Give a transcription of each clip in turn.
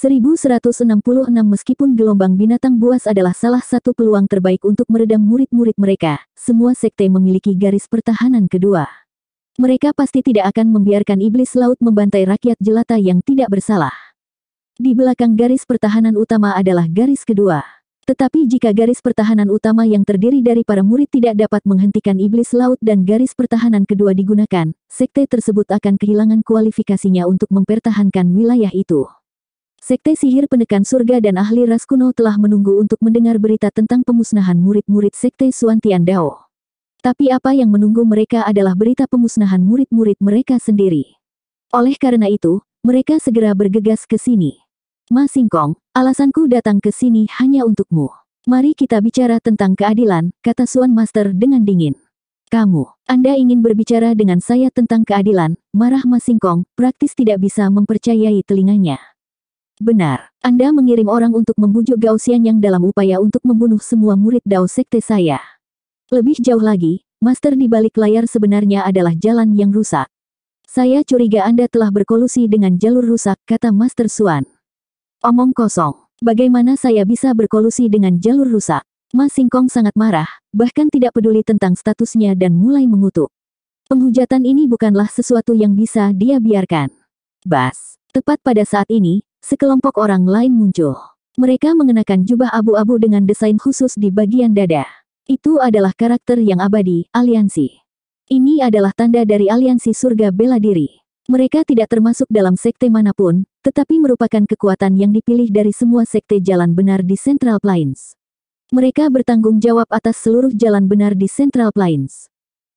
1166 Meskipun gelombang binatang buas adalah salah satu peluang terbaik untuk meredam murid-murid mereka, semua sekte memiliki garis pertahanan kedua. Mereka pasti tidak akan membiarkan iblis laut membantai rakyat jelata yang tidak bersalah. Di belakang garis pertahanan utama adalah garis kedua. Tetapi jika garis pertahanan utama yang terdiri dari para murid tidak dapat menghentikan iblis laut dan garis pertahanan kedua digunakan, sekte tersebut akan kehilangan kualifikasinya untuk mempertahankan wilayah itu. Sekte sihir penekan surga dan ahli ras kuno telah menunggu untuk mendengar berita tentang pemusnahan murid-murid sekte Suan Dao. Tapi apa yang menunggu mereka adalah berita pemusnahan murid-murid mereka sendiri. Oleh karena itu, mereka segera bergegas ke sini. Ma Singkong, alasanku datang ke sini hanya untukmu. Mari kita bicara tentang keadilan, kata Suan Master dengan dingin. Kamu, Anda ingin berbicara dengan saya tentang keadilan, marah Mas Singkong, praktis tidak bisa mempercayai telinganya. Benar, Anda mengirim orang untuk membujuk Gaussian yang dalam upaya untuk membunuh semua murid Dao Sekte saya. Lebih jauh lagi, master di balik layar sebenarnya adalah jalan yang rusak. Saya curiga Anda telah berkolusi dengan jalur rusak, kata Master Suan. Omong kosong, bagaimana saya bisa berkolusi dengan jalur rusak? Mas Singkong sangat marah, bahkan tidak peduli tentang statusnya dan mulai mengutuk. Penghujatan ini bukanlah sesuatu yang bisa dia biarkan. Bas, tepat pada saat ini, sekelompok orang lain muncul. Mereka mengenakan jubah abu-abu dengan desain khusus di bagian dada. Itu adalah karakter yang abadi, aliansi. Ini adalah tanda dari aliansi surga bela diri. Mereka tidak termasuk dalam sekte manapun, tetapi merupakan kekuatan yang dipilih dari semua sekte jalan benar di Central Plains. Mereka bertanggung jawab atas seluruh jalan benar di Central Plains.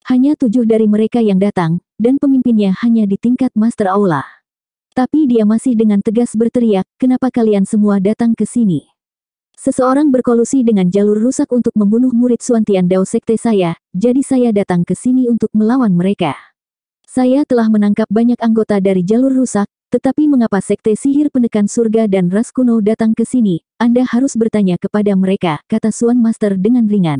Hanya tujuh dari mereka yang datang, dan pemimpinnya hanya di tingkat Master Aula. Tapi dia masih dengan tegas berteriak, kenapa kalian semua datang ke sini? Seseorang berkolusi dengan jalur rusak untuk membunuh murid Suantian Dao sekte saya, jadi saya datang ke sini untuk melawan mereka. Saya telah menangkap banyak anggota dari jalur rusak, tetapi mengapa sekte sihir penekan surga dan ras kuno datang ke sini? Anda harus bertanya kepada mereka, kata Suan Master dengan ringan.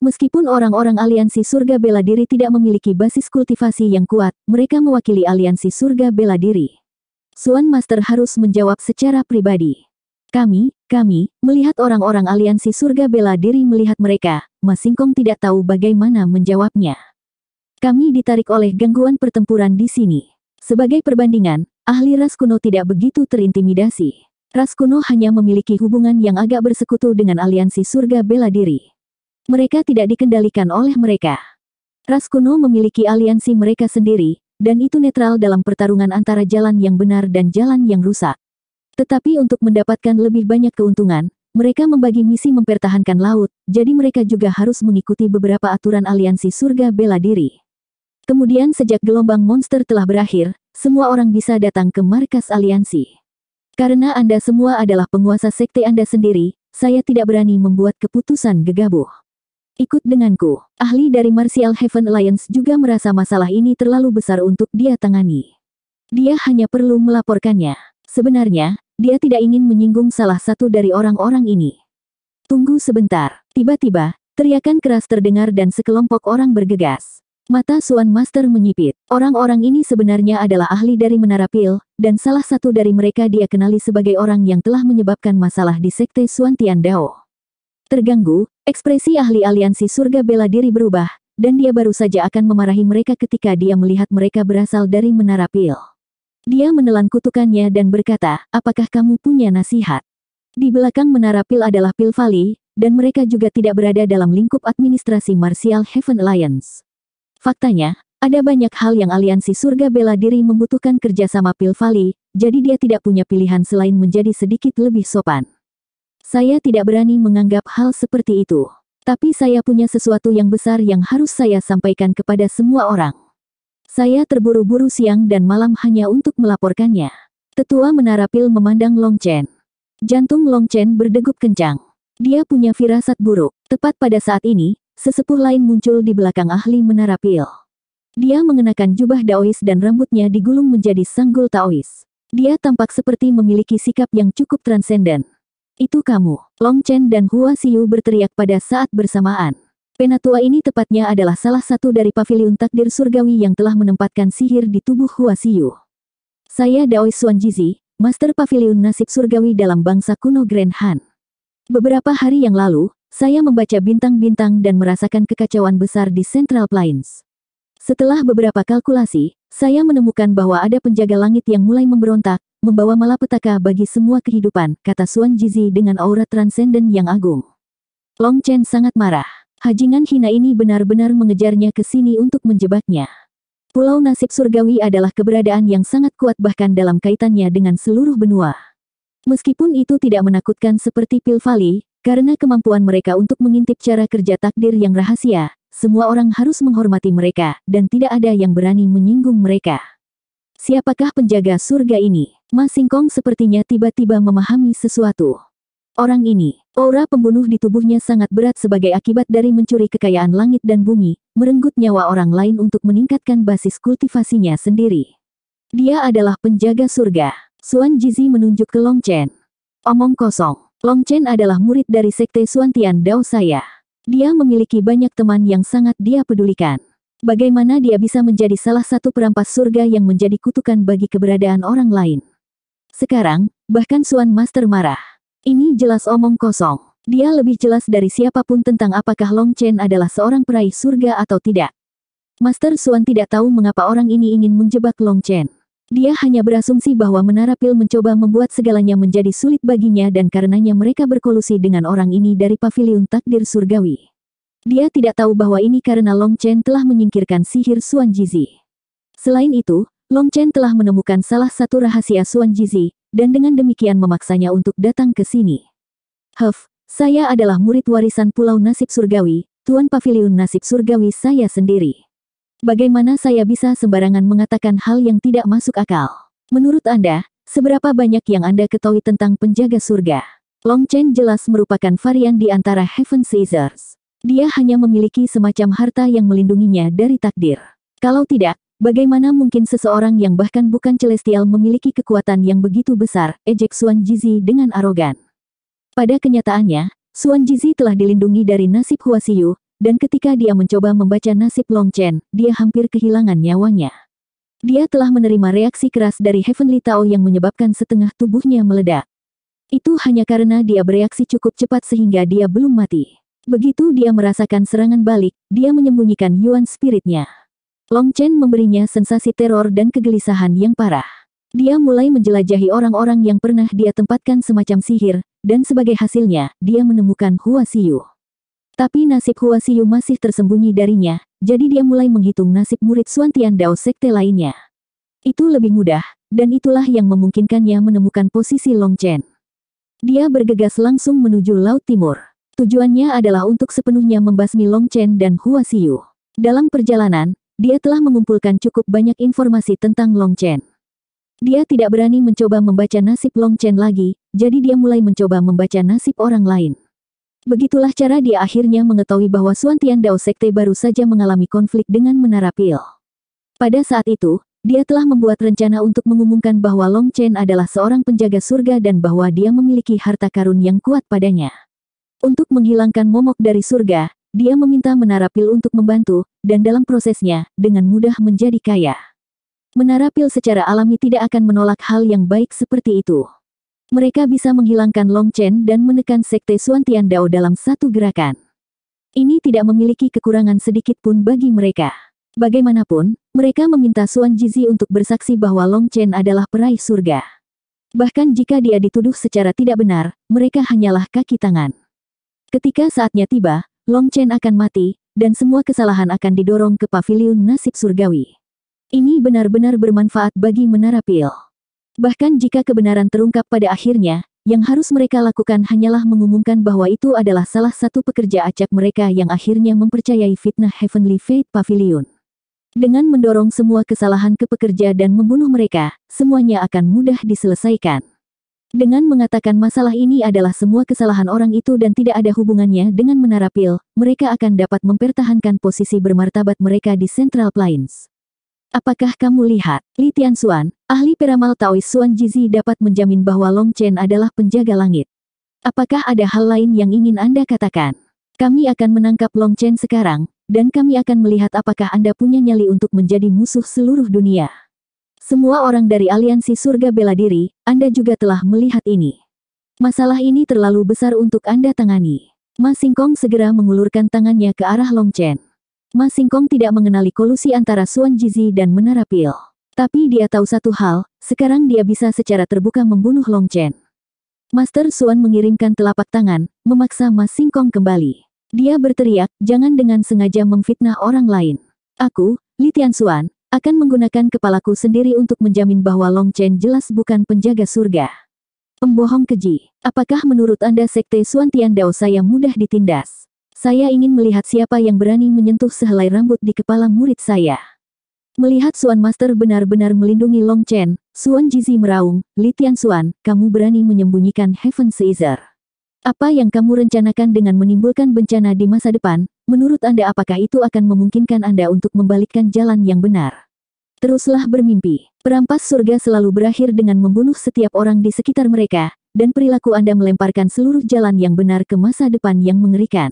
Meskipun orang-orang aliansi surga bela diri tidak memiliki basis kultivasi yang kuat, mereka mewakili aliansi surga bela diri. Suan Master harus menjawab secara pribadi. Kami, kami, melihat orang-orang aliansi surga bela diri melihat mereka, Masingkong tidak tahu bagaimana menjawabnya. Kami ditarik oleh gangguan pertempuran di sini. Sebagai perbandingan, ahli ras kuno tidak begitu terintimidasi. Ras kuno hanya memiliki hubungan yang agak bersekutu dengan aliansi surga bela diri. Mereka tidak dikendalikan oleh mereka. Ras kuno memiliki aliansi mereka sendiri, dan itu netral dalam pertarungan antara jalan yang benar dan jalan yang rusak. Tetapi untuk mendapatkan lebih banyak keuntungan, mereka membagi misi mempertahankan laut, jadi mereka juga harus mengikuti beberapa aturan aliansi surga bela diri. Kemudian sejak gelombang monster telah berakhir, semua orang bisa datang ke markas aliansi. Karena Anda semua adalah penguasa sekte Anda sendiri, saya tidak berani membuat keputusan gegabah. Ikut denganku. Ahli dari Martial Heaven Alliance juga merasa masalah ini terlalu besar untuk dia tangani. Dia hanya perlu melaporkannya. Sebenarnya, dia tidak ingin menyinggung salah satu dari orang-orang ini. Tunggu sebentar. Tiba-tiba, teriakan keras terdengar dan sekelompok orang bergegas. Mata Suan Master menyipit. Orang-orang ini sebenarnya adalah ahli dari Menara Pil, dan salah satu dari mereka dia kenali sebagai orang yang telah menyebabkan masalah di Sekte Suan Tian Dao. Terganggu, Ekspresi ahli aliansi surga bela diri berubah, dan dia baru saja akan memarahi mereka ketika dia melihat mereka berasal dari menara pil. Dia menelan kutukannya dan berkata, apakah kamu punya nasihat? Di belakang menara pil adalah pil Vali, dan mereka juga tidak berada dalam lingkup administrasi Martial Heaven Alliance. Faktanya, ada banyak hal yang aliansi surga bela diri membutuhkan kerjasama Pilvali, jadi dia tidak punya pilihan selain menjadi sedikit lebih sopan. Saya tidak berani menganggap hal seperti itu. Tapi saya punya sesuatu yang besar yang harus saya sampaikan kepada semua orang. Saya terburu-buru siang dan malam hanya untuk melaporkannya. Tetua Menara Pil memandang Long Chen. Jantung Long Chen berdegup kencang. Dia punya firasat buruk. Tepat pada saat ini, sesepuh lain muncul di belakang ahli Menara Pil. Dia mengenakan jubah Daois dan rambutnya digulung menjadi sanggul Taois. Dia tampak seperti memiliki sikap yang cukup transenden. Itu kamu, Long Chen dan Hua Xiu berteriak pada saat bersamaan. Penatua ini tepatnya adalah salah satu dari pavilion takdir surgawi yang telah menempatkan sihir di tubuh Hua Xiu. Saya Daoi Xuan Jizi, Master Pavilion Nasib Surgawi dalam bangsa kuno Grand Han. Beberapa hari yang lalu, saya membaca bintang-bintang dan merasakan kekacauan besar di Central Plains. Setelah beberapa kalkulasi, saya menemukan bahwa ada penjaga langit yang mulai memberontak, membawa malapetaka bagi semua kehidupan, kata Suan Jizi dengan aura transenden yang agung. Long Chen sangat marah. Hajingan hina ini benar-benar mengejarnya ke sini untuk menjebaknya. Pulau nasib surgawi adalah keberadaan yang sangat kuat bahkan dalam kaitannya dengan seluruh benua. Meskipun itu tidak menakutkan seperti Pil karena kemampuan mereka untuk mengintip cara kerja takdir yang rahasia, semua orang harus menghormati mereka, dan tidak ada yang berani menyinggung mereka. Siapakah penjaga surga ini? Mas Singkong sepertinya tiba-tiba memahami sesuatu. Orang ini, aura pembunuh di tubuhnya sangat berat sebagai akibat dari mencuri kekayaan langit dan bumi, merenggut nyawa orang lain untuk meningkatkan basis kultivasinya sendiri. Dia adalah penjaga surga. Suan Jizi menunjuk ke Long Chen. Omong kosong. Long Chen adalah murid dari sekte Suan Tian Dao saya. Dia memiliki banyak teman yang sangat dia pedulikan. Bagaimana dia bisa menjadi salah satu perampas surga yang menjadi kutukan bagi keberadaan orang lain? Sekarang, bahkan Suan Master marah. Ini jelas omong kosong. Dia lebih jelas dari siapapun tentang apakah Long Chen adalah seorang peraih surga atau tidak. Master Suan tidak tahu mengapa orang ini ingin menjebak Long Chen. Dia hanya berasumsi bahwa Menara Pil mencoba membuat segalanya menjadi sulit baginya dan karenanya mereka berkolusi dengan orang ini dari Paviliun takdir surgawi. Dia tidak tahu bahwa ini karena Long Chen telah menyingkirkan sihir Suan Jizi. Selain itu, Long Chen telah menemukan salah satu rahasia Suan Jizi, dan dengan demikian memaksanya untuk datang ke sini. Huff, saya adalah murid warisan Pulau Nasib Surgawi, Tuan Paviliun Nasib Surgawi saya sendiri. Bagaimana saya bisa sembarangan mengatakan hal yang tidak masuk akal? Menurut Anda, seberapa banyak yang Anda ketahui tentang penjaga surga? Long Chen jelas merupakan varian di antara Heaven Caesars. Dia hanya memiliki semacam harta yang melindunginya dari takdir. Kalau tidak, bagaimana mungkin seseorang yang bahkan bukan celestial memiliki kekuatan yang begitu besar, ejek Suan Jizi dengan arogan. Pada kenyataannya, Suan Jizi telah dilindungi dari nasib Huasiyu, dan ketika dia mencoba membaca nasib Long Chen, dia hampir kehilangan nyawanya. Dia telah menerima reaksi keras dari Heavenly Tao yang menyebabkan setengah tubuhnya meledak. Itu hanya karena dia bereaksi cukup cepat sehingga dia belum mati. Begitu dia merasakan serangan balik, dia menyembunyikan Yuan spiritnya. Long Chen memberinya sensasi teror dan kegelisahan yang parah. Dia mulai menjelajahi orang-orang yang pernah dia tempatkan semacam sihir, dan sebagai hasilnya, dia menemukan Hua Siyu. Tapi nasib Hua Siyu masih tersembunyi darinya, jadi dia mulai menghitung nasib murid Suan Dao sekte lainnya. Itu lebih mudah, dan itulah yang memungkinkannya menemukan posisi Long Chen. Dia bergegas langsung menuju Laut Timur. Tujuannya adalah untuk sepenuhnya membasmi Long Chen dan Hua Dalam perjalanan, dia telah mengumpulkan cukup banyak informasi tentang Long Chen. Dia tidak berani mencoba membaca nasib Long Chen lagi, jadi dia mulai mencoba membaca nasib orang lain. Begitulah cara dia akhirnya mengetahui bahwa Suan Tian Dao Sekte baru saja mengalami konflik dengan Menara Pil. Pada saat itu, dia telah membuat rencana untuk mengumumkan bahwa Long Chen adalah seorang penjaga surga dan bahwa dia memiliki harta karun yang kuat padanya. Untuk menghilangkan momok dari surga, dia meminta menara pil untuk membantu, dan dalam prosesnya, dengan mudah menjadi kaya. Menara pil secara alami tidak akan menolak hal yang baik seperti itu. Mereka bisa menghilangkan Long Chen dan menekan sekte Suan Dao dalam satu gerakan. Ini tidak memiliki kekurangan sedikit pun bagi mereka. Bagaimanapun, mereka meminta Suan Jizi untuk bersaksi bahwa Long Chen adalah peraih surga. Bahkan jika dia dituduh secara tidak benar, mereka hanyalah kaki tangan. Ketika saatnya tiba, Long Chen akan mati, dan semua kesalahan akan didorong ke pavilion nasib surgawi. Ini benar-benar bermanfaat bagi menara pil. Bahkan jika kebenaran terungkap pada akhirnya, yang harus mereka lakukan hanyalah mengumumkan bahwa itu adalah salah satu pekerja acak mereka yang akhirnya mempercayai fitnah Heavenly Fate Pavilion. Dengan mendorong semua kesalahan ke pekerja dan membunuh mereka, semuanya akan mudah diselesaikan. Dengan mengatakan masalah ini adalah semua kesalahan orang itu dan tidak ada hubungannya dengan menara pil, mereka akan dapat mempertahankan posisi bermartabat mereka di Central Plains. Apakah kamu lihat, Li Tianxuan, ahli peramal Taoist Xuan Jizi dapat menjamin bahwa Long Chen adalah penjaga langit? Apakah ada hal lain yang ingin Anda katakan? Kami akan menangkap Long Chen sekarang, dan kami akan melihat apakah Anda punya nyali untuk menjadi musuh seluruh dunia. Semua orang dari aliansi surga bela diri, Anda juga telah melihat ini. Masalah ini terlalu besar untuk Anda tangani. Mas Singkong segera mengulurkan tangannya ke arah Long Chen. Mas Singkong tidak mengenali kolusi antara Suan Jizi dan Menara Pil. Tapi dia tahu satu hal, sekarang dia bisa secara terbuka membunuh Long Chen. Master Suan mengirimkan telapak tangan, memaksa Mas Singkong kembali. Dia berteriak, jangan dengan sengaja memfitnah orang lain. Aku, Litian Suan, akan menggunakan kepalaku sendiri untuk menjamin bahwa Long Chen jelas bukan penjaga surga. Pembohong keji, apakah menurut Anda sekte Suan Tian Dao saya mudah ditindas? Saya ingin melihat siapa yang berani menyentuh sehelai rambut di kepala murid saya. Melihat Suan Master benar-benar melindungi Long Chen, Suan Jizi meraung, Li Tian Suan, kamu berani menyembunyikan Heaven Caesar. Apa yang kamu rencanakan dengan menimbulkan bencana di masa depan, menurut Anda apakah itu akan memungkinkan Anda untuk membalikkan jalan yang benar? Teruslah bermimpi. Perampas surga selalu berakhir dengan membunuh setiap orang di sekitar mereka, dan perilaku Anda melemparkan seluruh jalan yang benar ke masa depan yang mengerikan.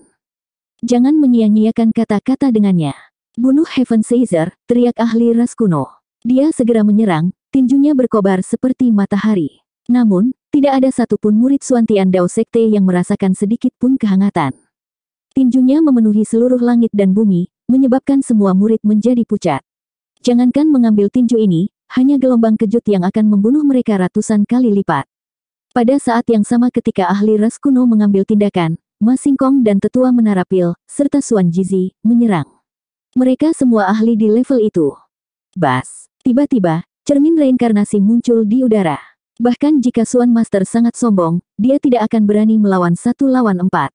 Jangan menyia-nyiakan kata-kata dengannya. Bunuh Heaven Caesar, teriak ahli ras kuno. Dia segera menyerang, tinjunya berkobar seperti matahari. Namun, tidak ada satupun murid Suantian Dao Sekte yang merasakan sedikit pun kehangatan. Tinjunya memenuhi seluruh langit dan bumi, menyebabkan semua murid menjadi pucat. Jangankan mengambil tinju ini, hanya gelombang kejut yang akan membunuh mereka ratusan kali lipat. Pada saat yang sama ketika ahli ras kuno mengambil tindakan, Singkong dan tetua menara pil, serta Suan Jizi, menyerang. Mereka semua ahli di level itu. Bas, tiba-tiba, cermin reinkarnasi muncul di udara. Bahkan jika Suan Master sangat sombong, dia tidak akan berani melawan satu lawan empat.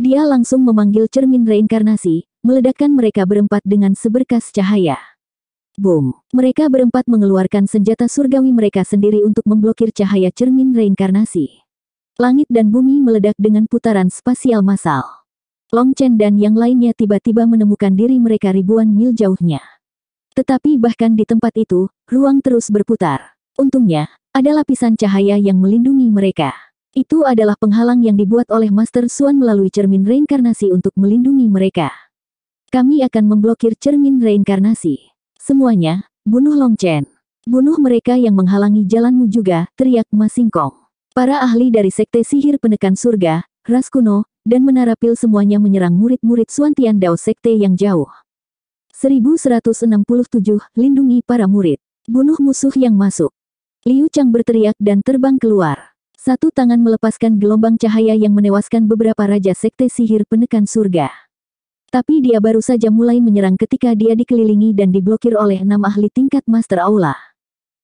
Dia langsung memanggil cermin reinkarnasi, meledakkan mereka berempat dengan seberkas cahaya. Boom! Mereka berempat mengeluarkan senjata surgawi mereka sendiri untuk memblokir cahaya cermin reinkarnasi. Langit dan bumi meledak dengan putaran spasial massal. Long Chen dan yang lainnya tiba-tiba menemukan diri mereka ribuan mil jauhnya. Tetapi bahkan di tempat itu, ruang terus berputar. Untungnya, ada lapisan cahaya yang melindungi mereka. Itu adalah penghalang yang dibuat oleh Master Suan melalui cermin reinkarnasi untuk melindungi mereka. Kami akan memblokir cermin reinkarnasi. Semuanya, bunuh Long Chen. Bunuh mereka yang menghalangi jalanmu juga, teriak Ma Singkong. Para ahli dari Sekte Sihir Penekan Surga, Ras Kuno, dan Menara Pil semuanya menyerang murid-murid Swantian Dao Sekte yang jauh. 1167, lindungi para murid. Bunuh musuh yang masuk. Liu Chang berteriak dan terbang keluar. Satu tangan melepaskan gelombang cahaya yang menewaskan beberapa raja sekte sihir penekan surga. Tapi dia baru saja mulai menyerang ketika dia dikelilingi dan diblokir oleh enam ahli tingkat Master Aula.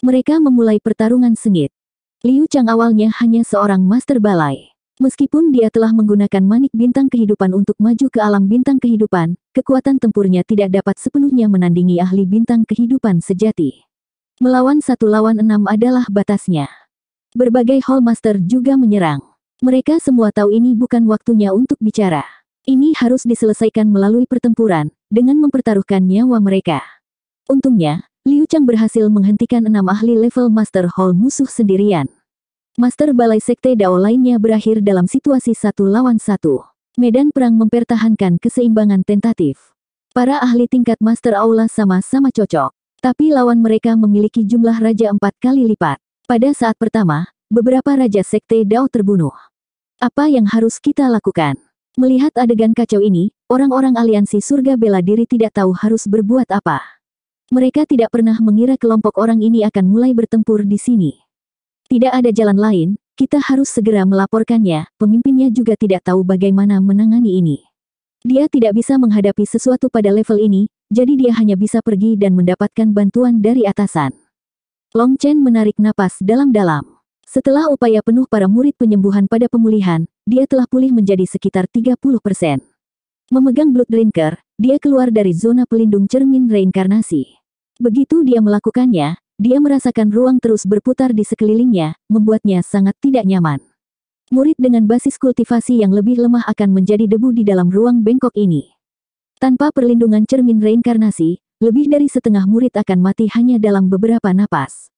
Mereka memulai pertarungan sengit. Liu Chang awalnya hanya seorang Master Balai. Meskipun dia telah menggunakan manik bintang kehidupan untuk maju ke alam bintang kehidupan, kekuatan tempurnya tidak dapat sepenuhnya menandingi ahli bintang kehidupan sejati. Melawan satu lawan enam adalah batasnya. Berbagai Hall Master juga menyerang. Mereka semua tahu ini bukan waktunya untuk bicara. Ini harus diselesaikan melalui pertempuran, dengan mempertaruhkan nyawa mereka. Untungnya, Liu Chang berhasil menghentikan enam ahli level Master Hall musuh sendirian. Master Balai Sekte Dao lainnya berakhir dalam situasi satu lawan satu. Medan perang mempertahankan keseimbangan tentatif. Para ahli tingkat Master Aula sama-sama cocok. Tapi lawan mereka memiliki jumlah raja empat kali lipat. Pada saat pertama, beberapa raja Sekte Dao terbunuh. Apa yang harus kita lakukan? Melihat adegan kacau ini, orang-orang aliansi surga bela diri tidak tahu harus berbuat apa. Mereka tidak pernah mengira kelompok orang ini akan mulai bertempur di sini. Tidak ada jalan lain, kita harus segera melaporkannya, pemimpinnya juga tidak tahu bagaimana menangani ini. Dia tidak bisa menghadapi sesuatu pada level ini, jadi dia hanya bisa pergi dan mendapatkan bantuan dari atasan. Long Chen menarik napas dalam-dalam. Setelah upaya penuh para murid penyembuhan pada pemulihan, dia telah pulih menjadi sekitar 30 persen. Memegang Blood Drinker, dia keluar dari zona pelindung cermin reinkarnasi. Begitu dia melakukannya, dia merasakan ruang terus berputar di sekelilingnya, membuatnya sangat tidak nyaman. Murid dengan basis kultivasi yang lebih lemah akan menjadi debu di dalam ruang bengkok ini. Tanpa perlindungan cermin reinkarnasi, lebih dari setengah murid akan mati hanya dalam beberapa napas.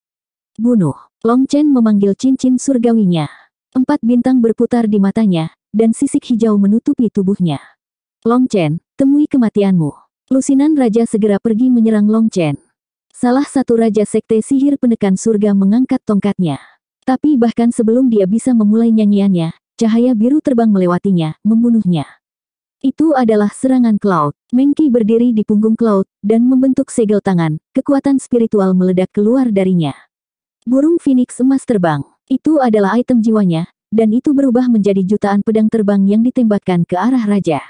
Bunuh, Long Chen memanggil cincin surgawinya. Empat bintang berputar di matanya, dan sisik hijau menutupi tubuhnya. Long Chen, temui kematianmu. Lusinan Raja segera pergi menyerang Long Chen. Salah satu Raja Sekte Sihir Penekan Surga mengangkat tongkatnya. Tapi bahkan sebelum dia bisa memulai nyanyiannya, cahaya biru terbang melewatinya, membunuhnya. Itu adalah serangan Cloud. Mengki berdiri di punggung Cloud, dan membentuk segel tangan, kekuatan spiritual meledak keluar darinya. Burung Phoenix emas terbang. Itu adalah item jiwanya, dan itu berubah menjadi jutaan pedang terbang yang ditembakkan ke arah raja.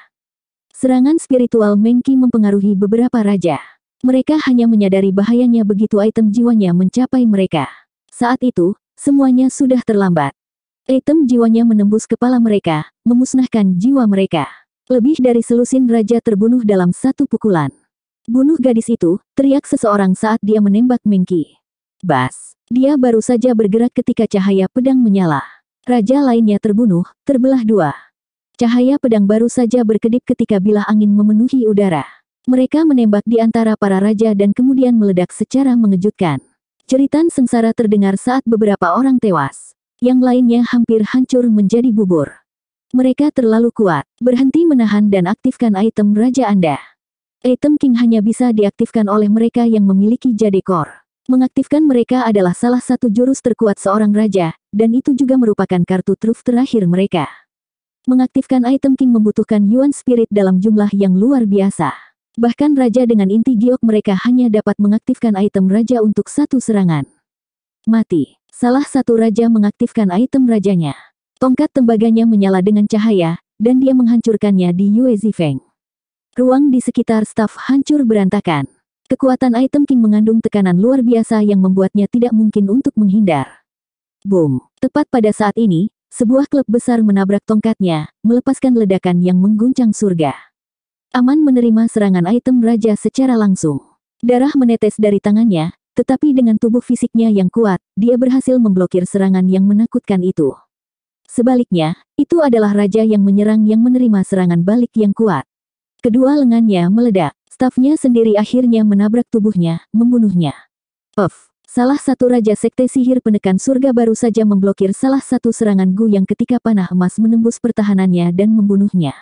Serangan spiritual Mengki mempengaruhi beberapa raja. Mereka hanya menyadari bahayanya begitu item jiwanya mencapai mereka. Saat itu, semuanya sudah terlambat. Item jiwanya menembus kepala mereka, memusnahkan jiwa mereka. Lebih dari selusin raja terbunuh dalam satu pukulan. Bunuh gadis itu, teriak seseorang saat dia menembak Mengki. Bas. Dia baru saja bergerak ketika cahaya pedang menyala. Raja lainnya terbunuh, terbelah dua. Cahaya pedang baru saja berkedip ketika bilah angin memenuhi udara. Mereka menembak di antara para raja dan kemudian meledak secara mengejutkan. Ceritan sengsara terdengar saat beberapa orang tewas. Yang lainnya hampir hancur menjadi bubur. Mereka terlalu kuat. Berhenti menahan dan aktifkan item Raja Anda. Item King hanya bisa diaktifkan oleh mereka yang memiliki jade core. Mengaktifkan mereka adalah salah satu jurus terkuat seorang raja, dan itu juga merupakan kartu truf terakhir mereka. Mengaktifkan item King membutuhkan Yuan Spirit dalam jumlah yang luar biasa. Bahkan raja dengan inti giok mereka hanya dapat mengaktifkan item raja untuk satu serangan. Mati. Salah satu raja mengaktifkan item rajanya. Tongkat tembaganya menyala dengan cahaya, dan dia menghancurkannya di Yue Zifeng. Ruang di sekitar staf hancur berantakan. Kekuatan item King mengandung tekanan luar biasa yang membuatnya tidak mungkin untuk menghindar. Boom! Tepat pada saat ini, sebuah klub besar menabrak tongkatnya, melepaskan ledakan yang mengguncang surga. Aman menerima serangan item raja secara langsung. Darah menetes dari tangannya, tetapi dengan tubuh fisiknya yang kuat, dia berhasil memblokir serangan yang menakutkan itu. Sebaliknya, itu adalah raja yang menyerang yang menerima serangan balik yang kuat. Kedua lengannya meledak, Stafnya sendiri akhirnya menabrak tubuhnya, membunuhnya. Of. Salah satu raja sekte sihir penekan surga baru saja memblokir salah satu serangan Gu yang ketika panah emas menembus pertahanannya dan membunuhnya.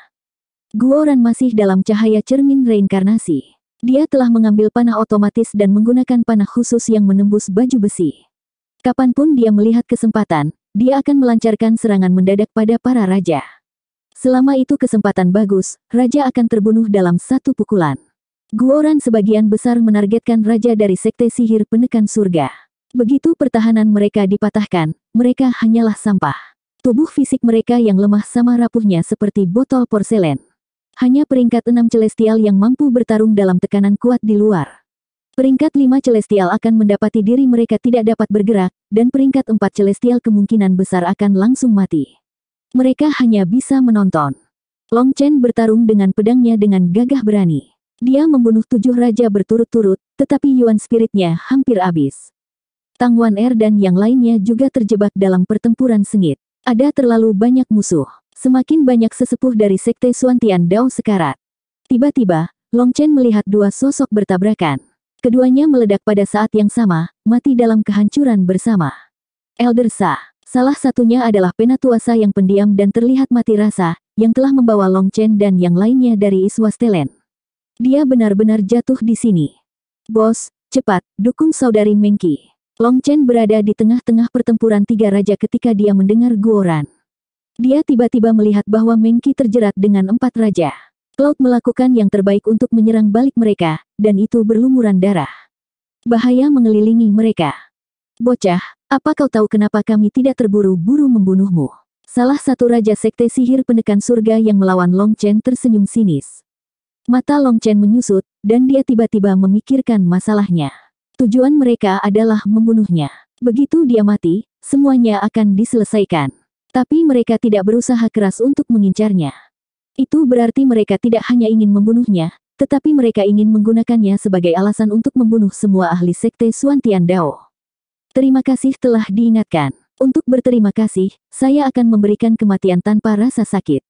Guoran masih dalam cahaya cermin reinkarnasi. Dia telah mengambil panah otomatis dan menggunakan panah khusus yang menembus baju besi. Kapanpun dia melihat kesempatan, dia akan melancarkan serangan mendadak pada para raja. Selama itu kesempatan bagus, raja akan terbunuh dalam satu pukulan. Guoran sebagian besar menargetkan raja dari sekte sihir penekan surga. Begitu pertahanan mereka dipatahkan, mereka hanyalah sampah. Tubuh fisik mereka yang lemah sama rapuhnya seperti botol porselen. Hanya peringkat enam celestial yang mampu bertarung dalam tekanan kuat di luar. Peringkat lima celestial akan mendapati diri mereka tidak dapat bergerak, dan peringkat empat celestial kemungkinan besar akan langsung mati. Mereka hanya bisa menonton. Long Chen bertarung dengan pedangnya dengan gagah berani. Dia membunuh tujuh raja berturut-turut, tetapi yuan spiritnya hampir habis. Tang Wan Er dan yang lainnya juga terjebak dalam pertempuran sengit. Ada terlalu banyak musuh. Semakin banyak sesepuh dari sekte Suantian Dao sekarat. Tiba-tiba, Long Chen melihat dua sosok bertabrakan. Keduanya meledak pada saat yang sama, mati dalam kehancuran bersama. Elder Sa, salah satunya adalah penatuasa yang pendiam dan terlihat mati rasa, yang telah membawa Long Chen dan yang lainnya dari Iswastelen. Dia benar-benar jatuh di sini. Bos, cepat, dukung saudari Mengki. Long Chen berada di tengah-tengah pertempuran tiga raja ketika dia mendengar guoran. Dia tiba-tiba melihat bahwa Mengki terjerat dengan empat raja. Cloud melakukan yang terbaik untuk menyerang balik mereka, dan itu berlumuran darah. Bahaya mengelilingi mereka. Bocah, apa kau tahu kenapa kami tidak terburu-buru membunuhmu? Salah satu raja sekte sihir penekan surga yang melawan Long Chen tersenyum sinis. Mata Long Chen menyusut, dan dia tiba-tiba memikirkan masalahnya. Tujuan mereka adalah membunuhnya. Begitu dia mati, semuanya akan diselesaikan. Tapi mereka tidak berusaha keras untuk mengincarnya. Itu berarti mereka tidak hanya ingin membunuhnya, tetapi mereka ingin menggunakannya sebagai alasan untuk membunuh semua ahli sekte Suantian Dao. Terima kasih telah diingatkan. Untuk berterima kasih, saya akan memberikan kematian tanpa rasa sakit.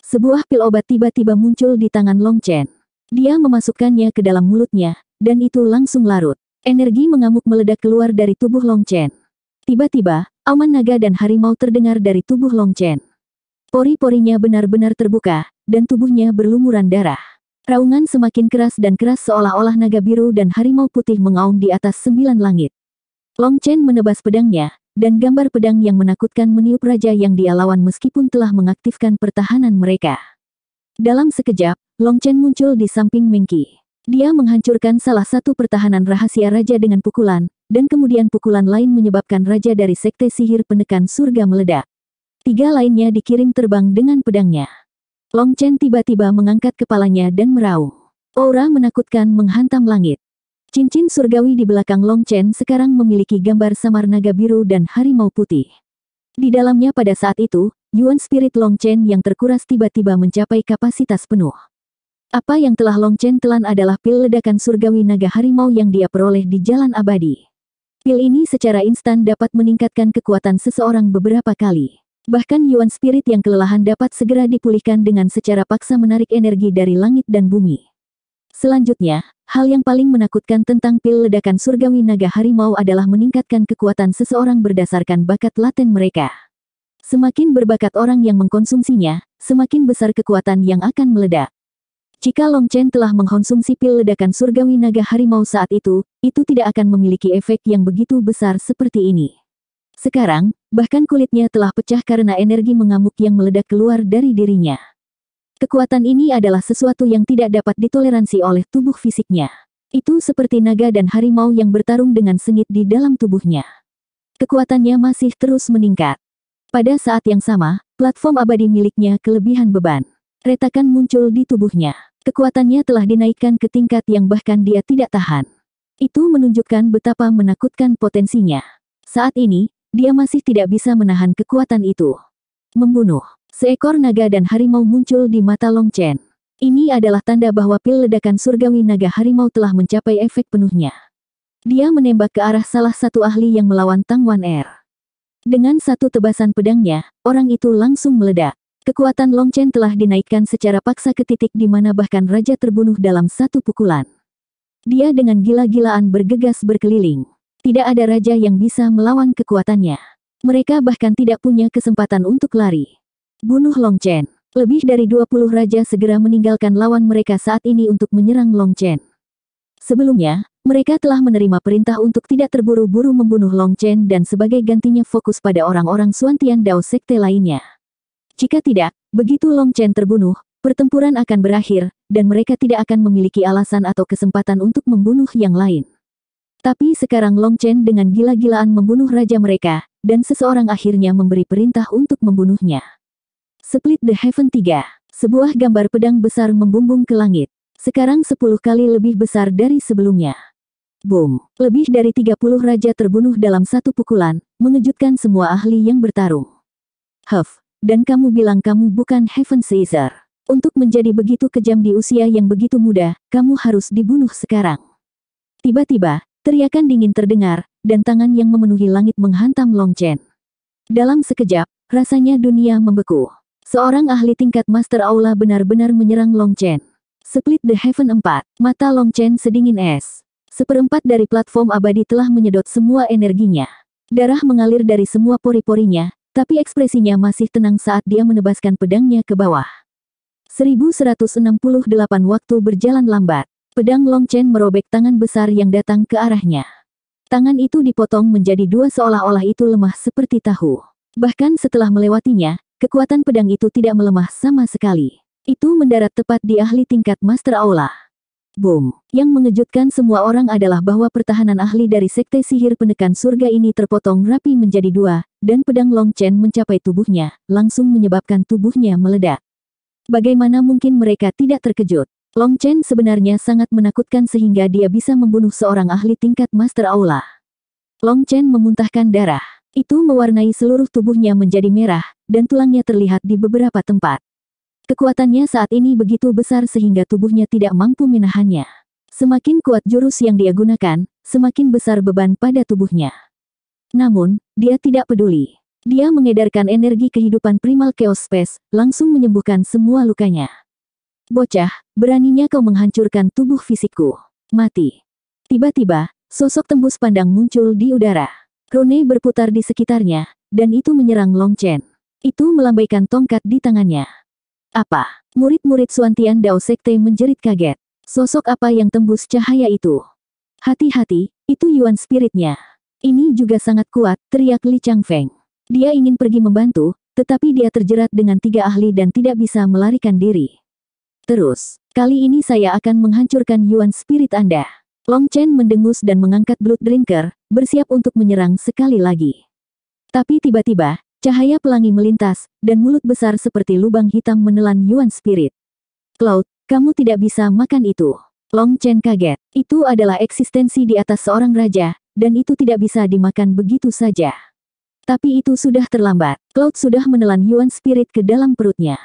Sebuah pil obat tiba-tiba muncul di tangan Long Chen. Dia memasukkannya ke dalam mulutnya, dan itu langsung larut. Energi mengamuk meledak keluar dari tubuh Long Chen. Tiba-tiba, auman naga dan harimau terdengar dari tubuh Long Chen. Pori-porinya benar-benar terbuka, dan tubuhnya berlumuran darah. Raungan semakin keras dan keras seolah-olah naga biru dan harimau putih mengaum di atas sembilan langit. Long Chen menebas pedangnya, dan gambar pedang yang menakutkan meniup raja yang dia lawan meskipun telah mengaktifkan pertahanan mereka. Dalam sekejap, Long Chen muncul di samping Mingqi. Dia menghancurkan salah satu pertahanan rahasia raja dengan pukulan, dan kemudian pukulan lain menyebabkan raja dari sekte sihir penekan surga meledak. Tiga lainnya dikirim terbang dengan pedangnya. Long Chen tiba-tiba mengangkat kepalanya dan meraung. Aura menakutkan menghantam langit. Cincin surgawi di belakang Long Chen sekarang memiliki gambar samar naga biru dan harimau putih. Di dalamnya pada saat itu, Yuan Spirit Long Chen yang terkuras tiba-tiba mencapai kapasitas penuh. Apa yang telah Long Chen telan adalah pil ledakan surgawi naga harimau yang dia peroleh di Jalan Abadi. Pil ini secara instan dapat meningkatkan kekuatan seseorang beberapa kali. Bahkan Yuan Spirit yang kelelahan dapat segera dipulihkan dengan secara paksa menarik energi dari langit dan bumi. Selanjutnya, hal yang paling menakutkan tentang pil ledakan surgawi naga harimau adalah meningkatkan kekuatan seseorang berdasarkan bakat laten mereka. Semakin berbakat orang yang mengkonsumsinya, semakin besar kekuatan yang akan meledak. Jika Long Chen telah mengkonsumsi pil ledakan surgawi naga harimau saat itu, itu tidak akan memiliki efek yang begitu besar seperti ini. Sekarang, bahkan kulitnya telah pecah karena energi mengamuk yang meledak keluar dari dirinya. Kekuatan ini adalah sesuatu yang tidak dapat ditoleransi oleh tubuh fisiknya. Itu seperti naga dan harimau yang bertarung dengan sengit di dalam tubuhnya. Kekuatannya masih terus meningkat. Pada saat yang sama, platform abadi miliknya kelebihan beban. Retakan muncul di tubuhnya. Kekuatannya telah dinaikkan ke tingkat yang bahkan dia tidak tahan. Itu menunjukkan betapa menakutkan potensinya. Saat ini, dia masih tidak bisa menahan kekuatan itu. Membunuh. Seekor naga dan harimau muncul di mata Long Chen. Ini adalah tanda bahwa pil ledakan surgawi naga harimau telah mencapai efek penuhnya. Dia menembak ke arah salah satu ahli yang melawan Tang Wan Er. Dengan satu tebasan pedangnya, orang itu langsung meledak. Kekuatan Long Chen telah dinaikkan secara paksa ke titik di mana bahkan raja terbunuh dalam satu pukulan. Dia dengan gila-gilaan bergegas berkeliling. Tidak ada raja yang bisa melawan kekuatannya. Mereka bahkan tidak punya kesempatan untuk lari. Bunuh Long Chen. Lebih dari 20 raja segera meninggalkan lawan mereka saat ini untuk menyerang Long Chen. Sebelumnya, mereka telah menerima perintah untuk tidak terburu-buru membunuh Long Chen dan sebagai gantinya fokus pada orang-orang Suantian Dao sekte lainnya. Jika tidak, begitu Long Chen terbunuh, pertempuran akan berakhir, dan mereka tidak akan memiliki alasan atau kesempatan untuk membunuh yang lain. Tapi sekarang Long Chen dengan gila-gilaan membunuh raja mereka, dan seseorang akhirnya memberi perintah untuk membunuhnya. Split the Heaven 3. Sebuah gambar pedang besar membumbung ke langit. Sekarang 10 kali lebih besar dari sebelumnya. Boom. Lebih dari 30 raja terbunuh dalam satu pukulan, mengejutkan semua ahli yang bertarung. Huff. Dan kamu bilang kamu bukan Heaven Caesar. Untuk menjadi begitu kejam di usia yang begitu muda, kamu harus dibunuh sekarang. Tiba-tiba, teriakan dingin terdengar, dan tangan yang memenuhi langit menghantam Long Chen. Dalam sekejap, rasanya dunia membeku. Seorang ahli tingkat Master Aula benar-benar menyerang Long Chen. Split the Heaven 4. Mata Long Chen sedingin es. Seperempat dari platform abadi telah menyedot semua energinya. Darah mengalir dari semua pori-porinya, tapi ekspresinya masih tenang saat dia menebaskan pedangnya ke bawah. 1168 waktu berjalan lambat. Pedang Long Chen merobek tangan besar yang datang ke arahnya. Tangan itu dipotong menjadi dua seolah-olah itu lemah seperti tahu. Bahkan setelah melewatinya, Kekuatan pedang itu tidak melemah sama sekali. Itu mendarat tepat di ahli tingkat Master Aula. Boom! Yang mengejutkan semua orang adalah bahwa pertahanan ahli dari sekte sihir penekan surga ini terpotong rapi menjadi dua, dan pedang Long Chen mencapai tubuhnya, langsung menyebabkan tubuhnya meledak. Bagaimana mungkin mereka tidak terkejut? Long Chen sebenarnya sangat menakutkan sehingga dia bisa membunuh seorang ahli tingkat Master Aula. Long Chen memuntahkan darah. Itu mewarnai seluruh tubuhnya menjadi merah, dan tulangnya terlihat di beberapa tempat. Kekuatannya saat ini begitu besar sehingga tubuhnya tidak mampu menahannya. Semakin kuat jurus yang dia gunakan, semakin besar beban pada tubuhnya. Namun, dia tidak peduli. Dia mengedarkan energi kehidupan primal chaos space, langsung menyembuhkan semua lukanya. Bocah, beraninya kau menghancurkan tubuh fisikku. Mati. Tiba-tiba, sosok tembus pandang muncul di udara. Rune berputar di sekitarnya, dan itu menyerang Long Chen. Itu melambaikan tongkat di tangannya. Apa? Murid-murid Suantian Dao Sekte menjerit kaget. Sosok apa yang tembus cahaya itu? Hati-hati, itu Yuan spiritnya. Ini juga sangat kuat, teriak Li Changfeng. Dia ingin pergi membantu, tetapi dia terjerat dengan tiga ahli dan tidak bisa melarikan diri. Terus, kali ini saya akan menghancurkan Yuan spirit Anda. Long Chen mendengus dan mengangkat Blood Drinker, bersiap untuk menyerang sekali lagi. Tapi tiba-tiba, Cahaya pelangi melintas, dan mulut besar seperti lubang hitam menelan Yuan Spirit. Cloud, kamu tidak bisa makan itu. Long Chen kaget. Itu adalah eksistensi di atas seorang raja, dan itu tidak bisa dimakan begitu saja. Tapi itu sudah terlambat. Cloud sudah menelan Yuan Spirit ke dalam perutnya.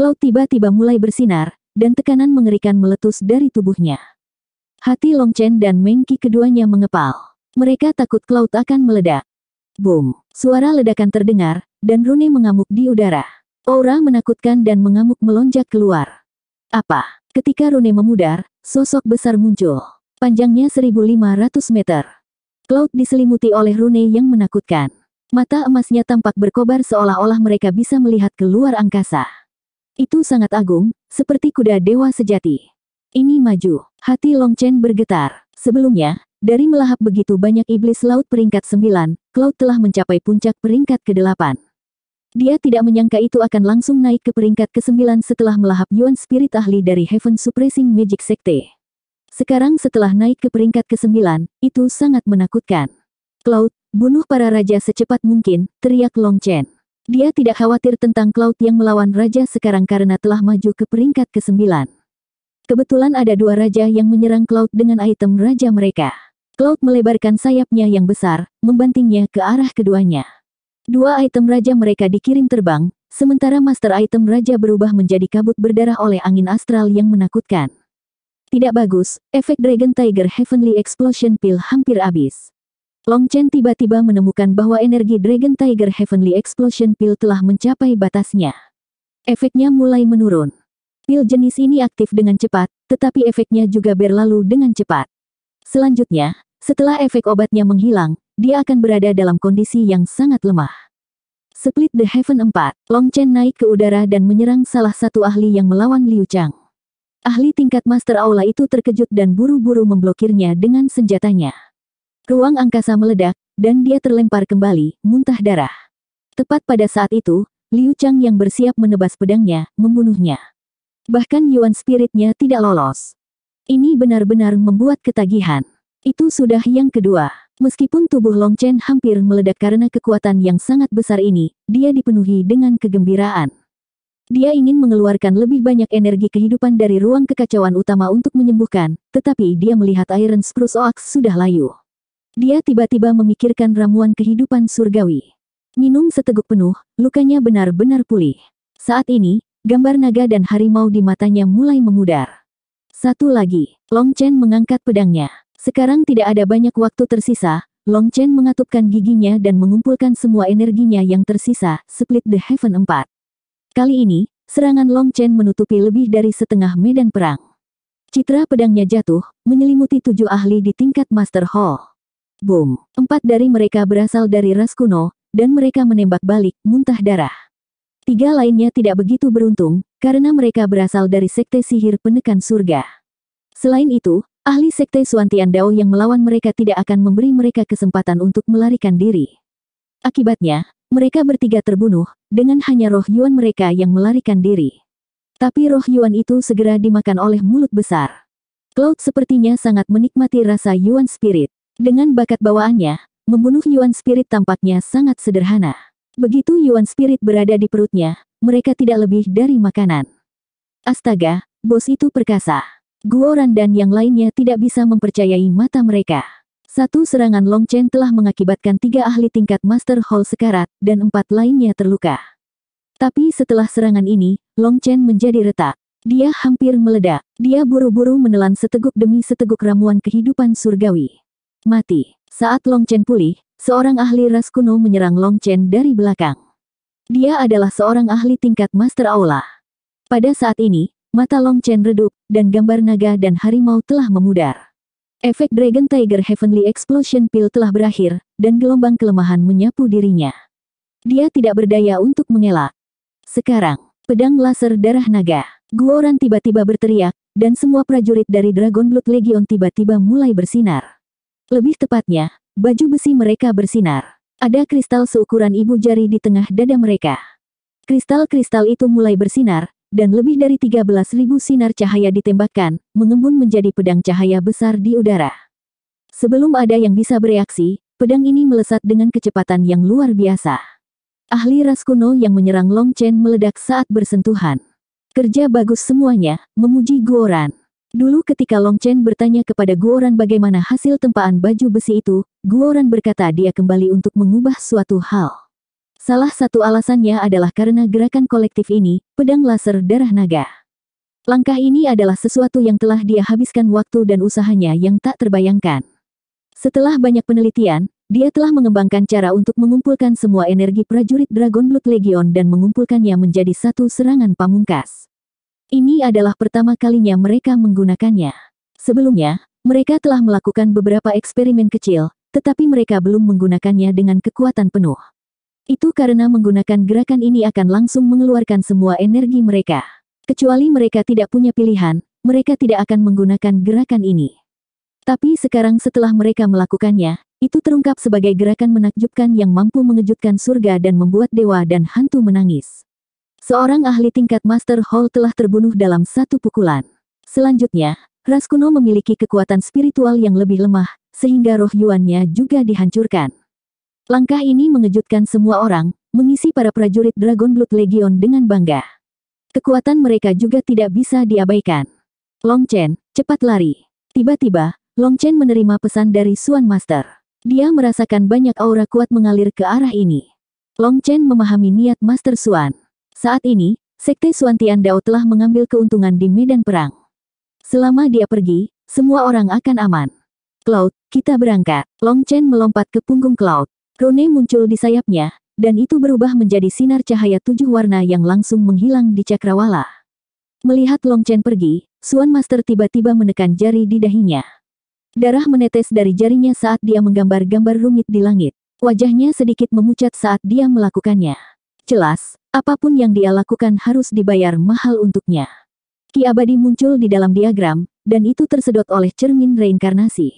Cloud tiba-tiba mulai bersinar, dan tekanan mengerikan meletus dari tubuhnya. Hati Long Chen dan Mengki keduanya mengepal. Mereka takut Cloud akan meledak. Boom! Suara ledakan terdengar, dan Rune mengamuk di udara. Aura menakutkan dan mengamuk melonjak keluar. Apa? Ketika Rune memudar, sosok besar muncul. Panjangnya 1500 meter. Cloud diselimuti oleh Rune yang menakutkan. Mata emasnya tampak berkobar seolah-olah mereka bisa melihat keluar angkasa. Itu sangat agung, seperti kuda dewa sejati. Ini maju. Hati Long Chen bergetar. Sebelumnya, dari melahap begitu banyak iblis laut peringkat sembilan, Cloud telah mencapai puncak peringkat ke-8. Dia tidak menyangka itu akan langsung naik ke peringkat ke-9 setelah melahap Yuan Spirit ahli dari Heaven Suppressing Magic Sekte. Sekarang setelah naik ke peringkat ke-9, itu sangat menakutkan. Cloud, bunuh para raja secepat mungkin, teriak Long Chen. Dia tidak khawatir tentang Cloud yang melawan raja sekarang karena telah maju ke peringkat ke-9. Kebetulan ada dua raja yang menyerang Cloud dengan item raja mereka. Cloud melebarkan sayapnya yang besar, membantingnya ke arah keduanya. Dua item raja mereka dikirim terbang, sementara master item raja berubah menjadi kabut berdarah oleh angin astral yang menakutkan. Tidak bagus, efek Dragon Tiger Heavenly Explosion Pill hampir habis. Long Chen tiba-tiba menemukan bahwa energi Dragon Tiger Heavenly Explosion Pill telah mencapai batasnya. Efeknya mulai menurun. Pil jenis ini aktif dengan cepat, tetapi efeknya juga berlalu dengan cepat. Selanjutnya, setelah efek obatnya menghilang, dia akan berada dalam kondisi yang sangat lemah. Split the Heaven 4, Long Chen naik ke udara dan menyerang salah satu ahli yang melawan Liu Chang. Ahli tingkat Master Aula itu terkejut dan buru-buru memblokirnya dengan senjatanya. Ruang angkasa meledak, dan dia terlempar kembali, muntah darah. Tepat pada saat itu, Liu Chang yang bersiap menebas pedangnya, membunuhnya. Bahkan Yuan Spiritnya tidak lolos. Ini benar-benar membuat ketagihan. Itu sudah yang kedua. Meskipun tubuh Long Chen hampir meledak karena kekuatan yang sangat besar ini, dia dipenuhi dengan kegembiraan. Dia ingin mengeluarkan lebih banyak energi kehidupan dari ruang kekacauan utama untuk menyembuhkan, tetapi dia melihat Iron Spruce Oaks sudah layu. Dia tiba-tiba memikirkan ramuan kehidupan surgawi. Minum seteguk penuh, lukanya benar-benar pulih. Saat ini, gambar naga dan harimau di matanya mulai memudar. Satu lagi, Long Chen mengangkat pedangnya. Sekarang tidak ada banyak waktu tersisa, Long Chen mengatupkan giginya dan mengumpulkan semua energinya yang tersisa, Split the Heaven 4. Kali ini, serangan Long Chen menutupi lebih dari setengah medan perang. Citra pedangnya jatuh, menyelimuti tujuh ahli di tingkat Master Hall. Boom! Empat dari mereka berasal dari ras kuno, dan mereka menembak balik, muntah darah. Tiga lainnya tidak begitu beruntung, karena mereka berasal dari sekte sihir penekan surga. Selain itu, ahli sekte Suantian Dao yang melawan mereka tidak akan memberi mereka kesempatan untuk melarikan diri. Akibatnya, mereka bertiga terbunuh, dengan hanya roh Yuan mereka yang melarikan diri. Tapi roh Yuan itu segera dimakan oleh mulut besar. Cloud sepertinya sangat menikmati rasa Yuan Spirit. Dengan bakat bawaannya, membunuh Yuan Spirit tampaknya sangat sederhana. Begitu Yuan Spirit berada di perutnya, mereka tidak lebih dari makanan. Astaga, bos itu perkasa. Guoran dan yang lainnya tidak bisa mempercayai mata mereka. Satu serangan Long Chen telah mengakibatkan tiga ahli tingkat Master Hall sekarat, dan empat lainnya terluka. Tapi setelah serangan ini, Long Chen menjadi retak. Dia hampir meledak. Dia buru-buru menelan seteguk demi seteguk ramuan kehidupan surgawi. Mati. Saat Long Chen pulih, seorang ahli ras kuno menyerang Long Chen dari belakang. Dia adalah seorang ahli tingkat Master Aula. Pada saat ini, mata Long Chen redup, dan gambar naga dan harimau telah memudar. Efek Dragon Tiger Heavenly Explosion Pill telah berakhir, dan gelombang kelemahan menyapu dirinya. Dia tidak berdaya untuk mengelak. Sekarang, pedang laser darah naga. Guoran tiba-tiba berteriak, dan semua prajurit dari Dragon Blood Legion tiba-tiba mulai bersinar. Lebih tepatnya, baju besi mereka bersinar. Ada kristal seukuran ibu jari di tengah dada mereka. Kristal-kristal itu mulai bersinar, dan lebih dari 13.000 sinar cahaya ditembakkan, mengembun menjadi pedang cahaya besar di udara. Sebelum ada yang bisa bereaksi, pedang ini melesat dengan kecepatan yang luar biasa. Ahli ras kuno yang menyerang Long Chen meledak saat bersentuhan. Kerja bagus semuanya, memuji Guoran. Dulu ketika Long Chen bertanya kepada Guoran bagaimana hasil tempaan baju besi itu, Guoran berkata dia kembali untuk mengubah suatu hal. Salah satu alasannya adalah karena gerakan kolektif ini, pedang laser darah naga. Langkah ini adalah sesuatu yang telah dia habiskan waktu dan usahanya yang tak terbayangkan. Setelah banyak penelitian, dia telah mengembangkan cara untuk mengumpulkan semua energi prajurit Dragon Blood Legion dan mengumpulkannya menjadi satu serangan pamungkas. Ini adalah pertama kalinya mereka menggunakannya. Sebelumnya, mereka telah melakukan beberapa eksperimen kecil, tetapi mereka belum menggunakannya dengan kekuatan penuh. Itu karena menggunakan gerakan ini akan langsung mengeluarkan semua energi mereka. Kecuali mereka tidak punya pilihan, mereka tidak akan menggunakan gerakan ini. Tapi sekarang setelah mereka melakukannya, itu terungkap sebagai gerakan menakjubkan yang mampu mengejutkan surga dan membuat dewa dan hantu menangis. Seorang ahli tingkat Master Hall telah terbunuh dalam satu pukulan. Selanjutnya, Raskuno memiliki kekuatan spiritual yang lebih lemah, sehingga roh Yuannya juga dihancurkan. Langkah ini mengejutkan semua orang, mengisi para prajurit Dragon Blood Legion dengan bangga. Kekuatan mereka juga tidak bisa diabaikan. Long Chen, cepat lari. Tiba-tiba, Long Chen menerima pesan dari Suan Master. Dia merasakan banyak aura kuat mengalir ke arah ini. Long Chen memahami niat Master Suan. Saat ini, Sekte Suantian Dao telah mengambil keuntungan di medan perang. Selama dia pergi, semua orang akan aman. Cloud, kita berangkat. Long Chen melompat ke punggung Cloud. Rune muncul di sayapnya, dan itu berubah menjadi sinar cahaya tujuh warna yang langsung menghilang di cakrawala. Melihat Long Chen pergi, Suan Master tiba-tiba menekan jari di dahinya. Darah menetes dari jarinya saat dia menggambar gambar rumit di langit. Wajahnya sedikit memucat saat dia melakukannya. Jelas, Apapun yang dia lakukan harus dibayar mahal untuknya. Ki abadi muncul di dalam diagram, dan itu tersedot oleh cermin reinkarnasi.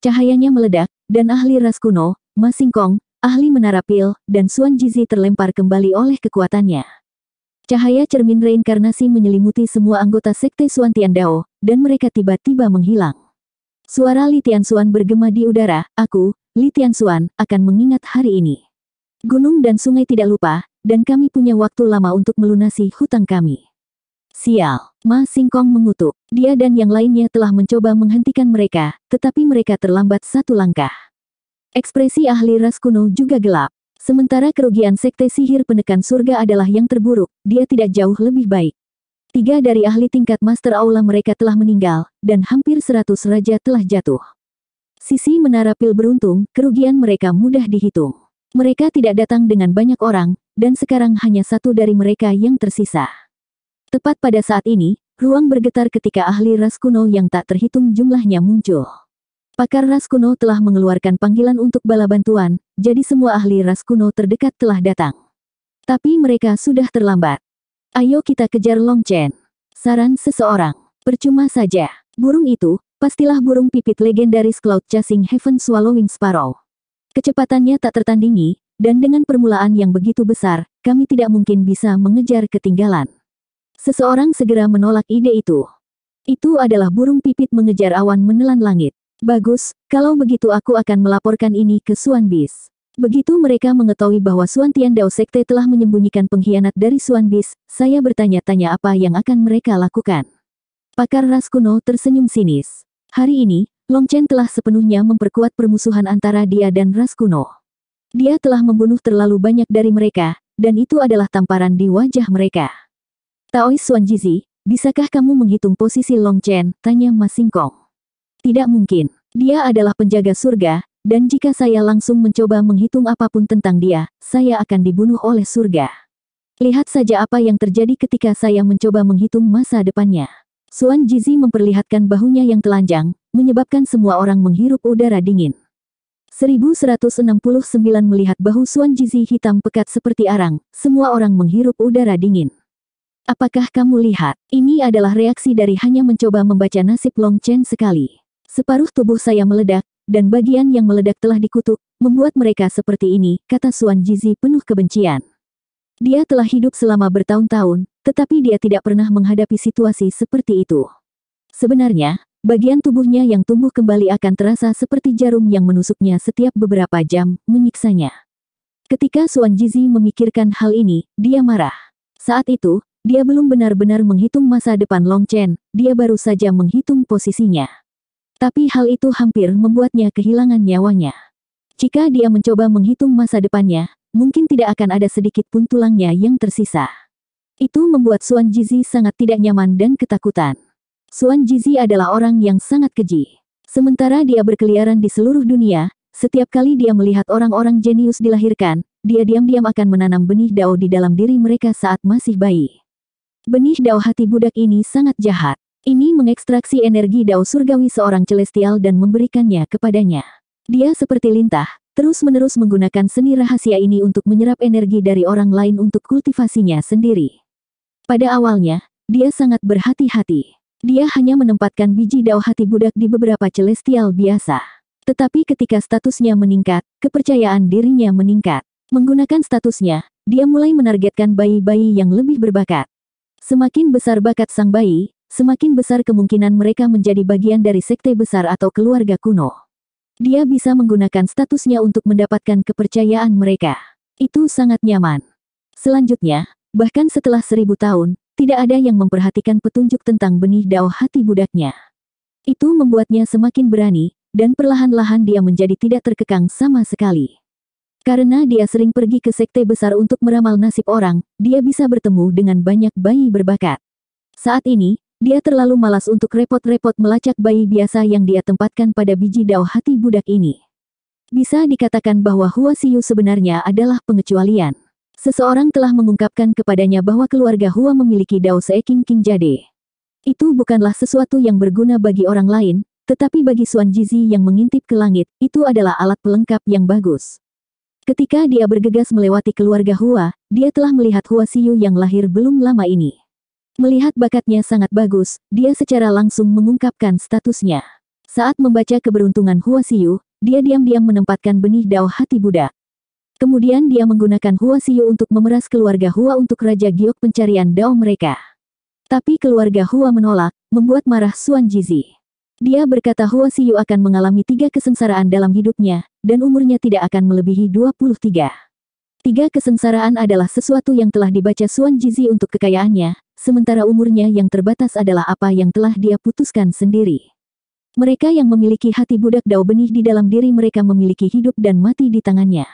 Cahayanya meledak, dan ahli ras kuno, Masingkong, ahli menara pil, dan Suan Jizi terlempar kembali oleh kekuatannya. Cahaya cermin reinkarnasi menyelimuti semua anggota sekte Suan Tian Dao, dan mereka tiba-tiba menghilang. Suara Li Suan bergema di udara, aku, Li Suan, akan mengingat hari ini. Gunung dan sungai tidak lupa, dan kami punya waktu lama untuk melunasi hutang kami. Sial, Ma Singkong mengutuk. Dia dan yang lainnya telah mencoba menghentikan mereka, tetapi mereka terlambat satu langkah. Ekspresi ahli ras kuno juga gelap. Sementara kerugian sekte sihir penekan surga adalah yang terburuk, dia tidak jauh lebih baik. Tiga dari ahli tingkat Master Aula mereka telah meninggal, dan hampir seratus raja telah jatuh. Sisi menara pil beruntung, kerugian mereka mudah dihitung. Mereka tidak datang dengan banyak orang, dan sekarang hanya satu dari mereka yang tersisa. Tepat pada saat ini, ruang bergetar ketika ahli ras kuno yang tak terhitung jumlahnya muncul. Pakar ras kuno telah mengeluarkan panggilan untuk bala bantuan, jadi semua ahli ras kuno terdekat telah datang. Tapi mereka sudah terlambat. Ayo kita kejar Long Chen. Saran seseorang. Percuma saja. Burung itu, pastilah burung pipit legendaris Cloud Chasing Heaven Swallowing Sparrow. Kecepatannya tak tertandingi, dan dengan permulaan yang begitu besar, kami tidak mungkin bisa mengejar ketinggalan. Seseorang segera menolak ide itu. Itu adalah burung pipit mengejar awan menelan langit. Bagus, kalau begitu aku akan melaporkan ini ke Suan Bis. Begitu mereka mengetahui bahwa Suan Tian Dao Sekte telah menyembunyikan pengkhianat dari Suan Bis, saya bertanya-tanya apa yang akan mereka lakukan. Pakar ras kuno tersenyum sinis. Hari ini, Long Chen telah sepenuhnya memperkuat permusuhan antara dia dan ras kuno. Dia telah membunuh terlalu banyak dari mereka, dan itu adalah tamparan di wajah mereka. Taois Xuan Jizi, bisakah kamu menghitung posisi Long Chen? Tanya Mas Singkong. Tidak mungkin. Dia adalah penjaga surga, dan jika saya langsung mencoba menghitung apapun tentang dia, saya akan dibunuh oleh surga. Lihat saja apa yang terjadi ketika saya mencoba menghitung masa depannya. Suan Jizi memperlihatkan bahunya yang telanjang, menyebabkan semua orang menghirup udara dingin. 1169 melihat bahu Suan Jizi hitam pekat seperti arang, semua orang menghirup udara dingin. Apakah kamu lihat, ini adalah reaksi dari hanya mencoba membaca nasib Long Chen sekali. Separuh tubuh saya meledak, dan bagian yang meledak telah dikutuk, membuat mereka seperti ini, kata Suan Jizi penuh kebencian. Dia telah hidup selama bertahun-tahun, tetapi dia tidak pernah menghadapi situasi seperti itu. Sebenarnya, Bagian tubuhnya yang tumbuh kembali akan terasa seperti jarum yang menusuknya setiap beberapa jam, menyiksanya. Ketika Suan Jizi memikirkan hal ini, dia marah. Saat itu, dia belum benar-benar menghitung masa depan Long Chen, dia baru saja menghitung posisinya. Tapi hal itu hampir membuatnya kehilangan nyawanya. Jika dia mencoba menghitung masa depannya, mungkin tidak akan ada sedikit pun tulangnya yang tersisa. Itu membuat Suan Jizi sangat tidak nyaman dan ketakutan. Suan Jizi adalah orang yang sangat keji. Sementara dia berkeliaran di seluruh dunia, setiap kali dia melihat orang-orang jenius dilahirkan, dia diam-diam akan menanam benih dao di dalam diri mereka saat masih bayi. Benih dao hati budak ini sangat jahat. Ini mengekstraksi energi dao surgawi seorang celestial dan memberikannya kepadanya. Dia seperti lintah, terus-menerus menggunakan seni rahasia ini untuk menyerap energi dari orang lain untuk kultivasinya sendiri. Pada awalnya, dia sangat berhati-hati dia hanya menempatkan biji dao hati budak di beberapa celestial biasa. Tetapi ketika statusnya meningkat, kepercayaan dirinya meningkat. Menggunakan statusnya, dia mulai menargetkan bayi-bayi yang lebih berbakat. Semakin besar bakat sang bayi, semakin besar kemungkinan mereka menjadi bagian dari sekte besar atau keluarga kuno. Dia bisa menggunakan statusnya untuk mendapatkan kepercayaan mereka. Itu sangat nyaman. Selanjutnya, bahkan setelah seribu tahun, tidak ada yang memperhatikan petunjuk tentang benih dao hati budaknya. Itu membuatnya semakin berani, dan perlahan-lahan dia menjadi tidak terkekang sama sekali. Karena dia sering pergi ke sekte besar untuk meramal nasib orang, dia bisa bertemu dengan banyak bayi berbakat. Saat ini, dia terlalu malas untuk repot-repot melacak bayi biasa yang dia tempatkan pada biji dao hati budak ini. Bisa dikatakan bahwa Hua Siyu sebenarnya adalah pengecualian. Seseorang telah mengungkapkan kepadanya bahwa keluarga Hua memiliki Dao Seeking King Jade. Itu bukanlah sesuatu yang berguna bagi orang lain, tetapi bagi Suan Jizi yang mengintip ke langit, itu adalah alat pelengkap yang bagus. Ketika dia bergegas melewati keluarga Hua, dia telah melihat Hua Siu yang lahir belum lama ini. Melihat bakatnya sangat bagus, dia secara langsung mengungkapkan statusnya. Saat membaca keberuntungan Hua Siu, dia diam-diam menempatkan benih dao hati Buddha, Kemudian dia menggunakan Hua Siyu untuk memeras keluarga Hua untuk Raja Giok pencarian Dao mereka. Tapi keluarga Hua menolak, membuat marah Suan Jizi. Dia berkata Hua Siyu akan mengalami tiga kesengsaraan dalam hidupnya, dan umurnya tidak akan melebihi 23. Tiga kesengsaraan adalah sesuatu yang telah dibaca Suan Jizi untuk kekayaannya, sementara umurnya yang terbatas adalah apa yang telah dia putuskan sendiri. Mereka yang memiliki hati budak Dao benih di dalam diri mereka memiliki hidup dan mati di tangannya.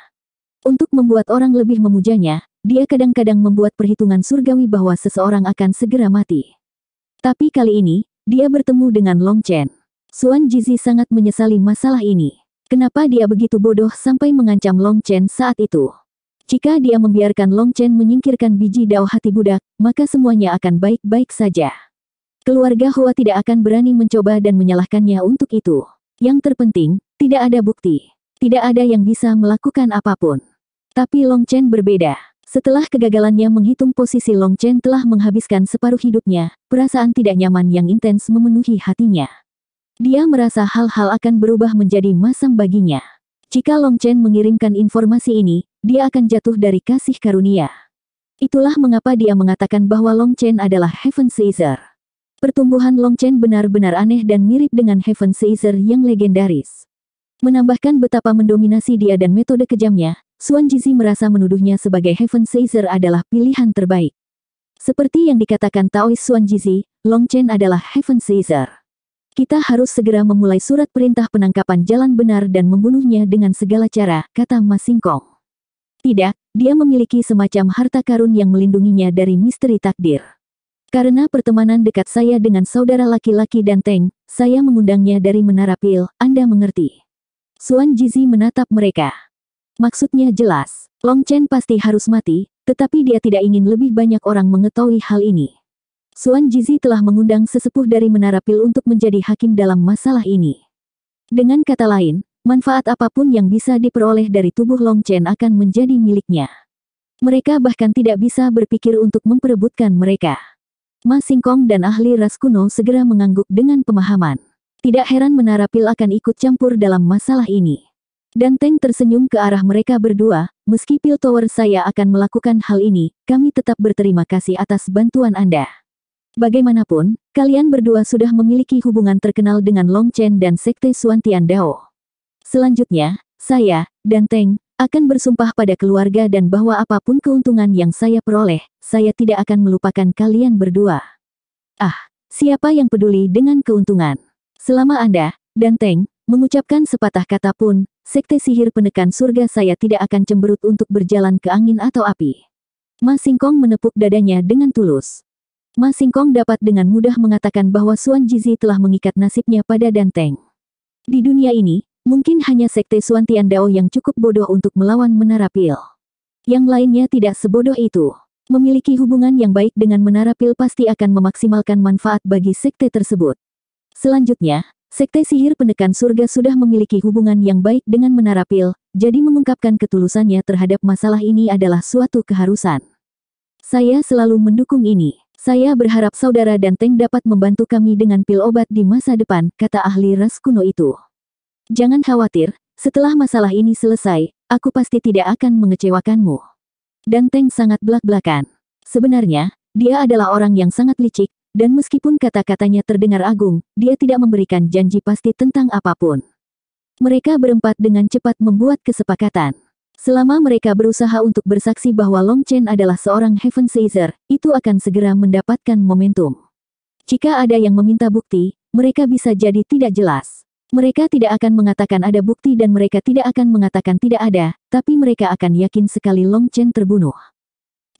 Untuk membuat orang lebih memujanya, dia kadang-kadang membuat perhitungan surgawi bahwa seseorang akan segera mati. Tapi kali ini, dia bertemu dengan Long Chen. Suan Jizi sangat menyesali masalah ini. Kenapa dia begitu bodoh sampai mengancam Long Chen saat itu? Jika dia membiarkan Long Chen menyingkirkan biji dao hati budak, maka semuanya akan baik-baik saja. Keluarga Hua tidak akan berani mencoba dan menyalahkannya untuk itu. Yang terpenting, tidak ada bukti. Tidak ada yang bisa melakukan apapun. Tapi Long Chen berbeda. Setelah kegagalannya menghitung posisi Long Chen telah menghabiskan separuh hidupnya, perasaan tidak nyaman yang intens memenuhi hatinya. Dia merasa hal-hal akan berubah menjadi masam baginya. Jika Long Chen mengirimkan informasi ini, dia akan jatuh dari kasih karunia. Itulah mengapa dia mengatakan bahwa Long Chen adalah Heaven Caesar. Pertumbuhan Long Chen benar-benar aneh dan mirip dengan Heaven Caesar yang legendaris. Menambahkan betapa mendominasi dia dan metode kejamnya, Suan Jizi merasa menuduhnya sebagai Heaven Caesar adalah pilihan terbaik. Seperti yang dikatakan Taois Suan Jizi, Long Chen adalah Heaven Caesar. Kita harus segera memulai surat perintah penangkapan jalan benar dan membunuhnya dengan segala cara, kata Mas Singkong. Tidak, dia memiliki semacam harta karun yang melindunginya dari misteri takdir. Karena pertemanan dekat saya dengan saudara laki-laki dan Teng, saya mengundangnya dari Menara Pil, Anda mengerti. Suan Jizi menatap mereka. Maksudnya jelas, Long Chen pasti harus mati, tetapi dia tidak ingin lebih banyak orang mengetahui hal ini. Suan Jizi telah mengundang sesepuh dari Menara Pil untuk menjadi hakim dalam masalah ini. Dengan kata lain, manfaat apapun yang bisa diperoleh dari tubuh Long Chen akan menjadi miliknya. Mereka bahkan tidak bisa berpikir untuk memperebutkan mereka. Ma Singkong dan ahli ras kuno segera mengangguk dengan pemahaman. Tidak heran menara pil akan ikut campur dalam masalah ini. Dan Teng tersenyum ke arah mereka berdua, meski pil tower saya akan melakukan hal ini, kami tetap berterima kasih atas bantuan Anda. Bagaimanapun, kalian berdua sudah memiliki hubungan terkenal dengan Long Chen dan Sekte Suantian Dao. Selanjutnya, saya, dan Teng, akan bersumpah pada keluarga dan bahwa apapun keuntungan yang saya peroleh, saya tidak akan melupakan kalian berdua. Ah, siapa yang peduli dengan keuntungan? Selama Anda, dan Teng, mengucapkan sepatah kata pun, sekte sihir penekan surga saya tidak akan cemberut untuk berjalan ke angin atau api. Mas Singkong menepuk dadanya dengan tulus. Mas Singkong dapat dengan mudah mengatakan bahwa Suan Jizi telah mengikat nasibnya pada Dan Teng. Di dunia ini, mungkin hanya sekte Suan Dao yang cukup bodoh untuk melawan Menara Pil. Yang lainnya tidak sebodoh itu. Memiliki hubungan yang baik dengan Menara Pil pasti akan memaksimalkan manfaat bagi sekte tersebut. Selanjutnya, sekte sihir penekan surga sudah memiliki hubungan yang baik dengan menara pil, jadi mengungkapkan ketulusannya terhadap masalah ini adalah suatu keharusan. Saya selalu mendukung ini. Saya berharap saudara dan Teng dapat membantu kami dengan pil obat di masa depan, kata ahli ras kuno itu. Jangan khawatir, setelah masalah ini selesai, aku pasti tidak akan mengecewakanmu. Dan Teng sangat belak-belakan. Sebenarnya, dia adalah orang yang sangat licik, dan meskipun kata-katanya terdengar agung, dia tidak memberikan janji pasti tentang apapun. Mereka berempat dengan cepat membuat kesepakatan. Selama mereka berusaha untuk bersaksi bahwa Long Chen adalah seorang Heaven Caesar, itu akan segera mendapatkan momentum. Jika ada yang meminta bukti, mereka bisa jadi tidak jelas. Mereka tidak akan mengatakan ada bukti dan mereka tidak akan mengatakan tidak ada, tapi mereka akan yakin sekali Long Chen terbunuh.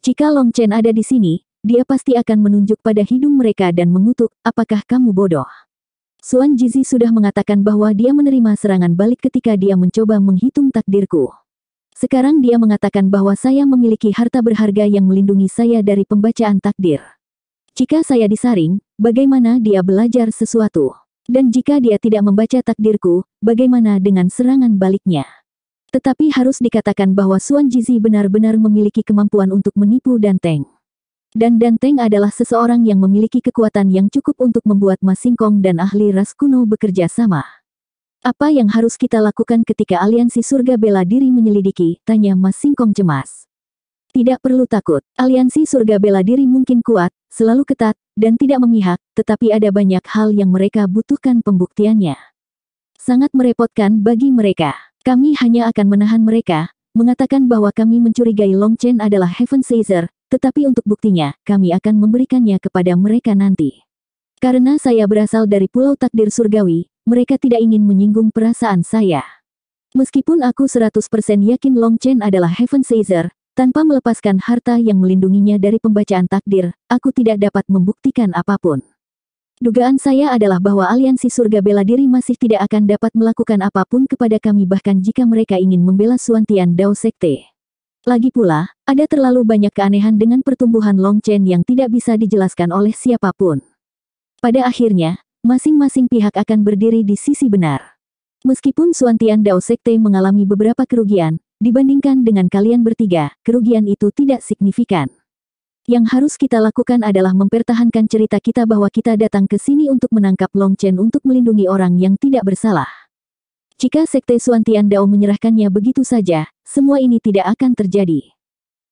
Jika Long Chen ada di sini, dia pasti akan menunjuk pada hidung mereka dan mengutuk, apakah kamu bodoh? Suan Jizi sudah mengatakan bahwa dia menerima serangan balik ketika dia mencoba menghitung takdirku. Sekarang dia mengatakan bahwa saya memiliki harta berharga yang melindungi saya dari pembacaan takdir. Jika saya disaring, bagaimana dia belajar sesuatu? Dan jika dia tidak membaca takdirku, bagaimana dengan serangan baliknya? Tetapi harus dikatakan bahwa Suan Jizi benar-benar memiliki kemampuan untuk menipu dan tank. Dan Danteng adalah seseorang yang memiliki kekuatan yang cukup untuk membuat Masingkong dan ahli ras kuno bekerja sama. Apa yang harus kita lakukan ketika aliansi surga bela diri menyelidiki? Tanya Singkong cemas. Tidak perlu takut, aliansi surga bela diri mungkin kuat, selalu ketat, dan tidak memihak, tetapi ada banyak hal yang mereka butuhkan pembuktiannya. Sangat merepotkan bagi mereka. Kami hanya akan menahan mereka, mengatakan bahwa kami mencurigai Long Chen adalah Heaven Caesar, tetapi untuk buktinya, kami akan memberikannya kepada mereka nanti. Karena saya berasal dari pulau takdir surgawi, mereka tidak ingin menyinggung perasaan saya. Meskipun aku 100% yakin Long Chen adalah Heaven Caesar, tanpa melepaskan harta yang melindunginya dari pembacaan takdir, aku tidak dapat membuktikan apapun. Dugaan saya adalah bahwa aliansi surga bela diri masih tidak akan dapat melakukan apapun kepada kami bahkan jika mereka ingin membela Suantian Dao Sekte. Lagi pula, ada terlalu banyak keanehan dengan pertumbuhan Long Chen yang tidak bisa dijelaskan oleh siapapun. Pada akhirnya, masing-masing pihak akan berdiri di sisi benar. Meskipun Suantian Dao Sekte mengalami beberapa kerugian, dibandingkan dengan kalian bertiga, kerugian itu tidak signifikan. Yang harus kita lakukan adalah mempertahankan cerita kita bahwa kita datang ke sini untuk menangkap Long Chen untuk melindungi orang yang tidak bersalah. Jika Sekte Suantian Dao menyerahkannya begitu saja, semua ini tidak akan terjadi.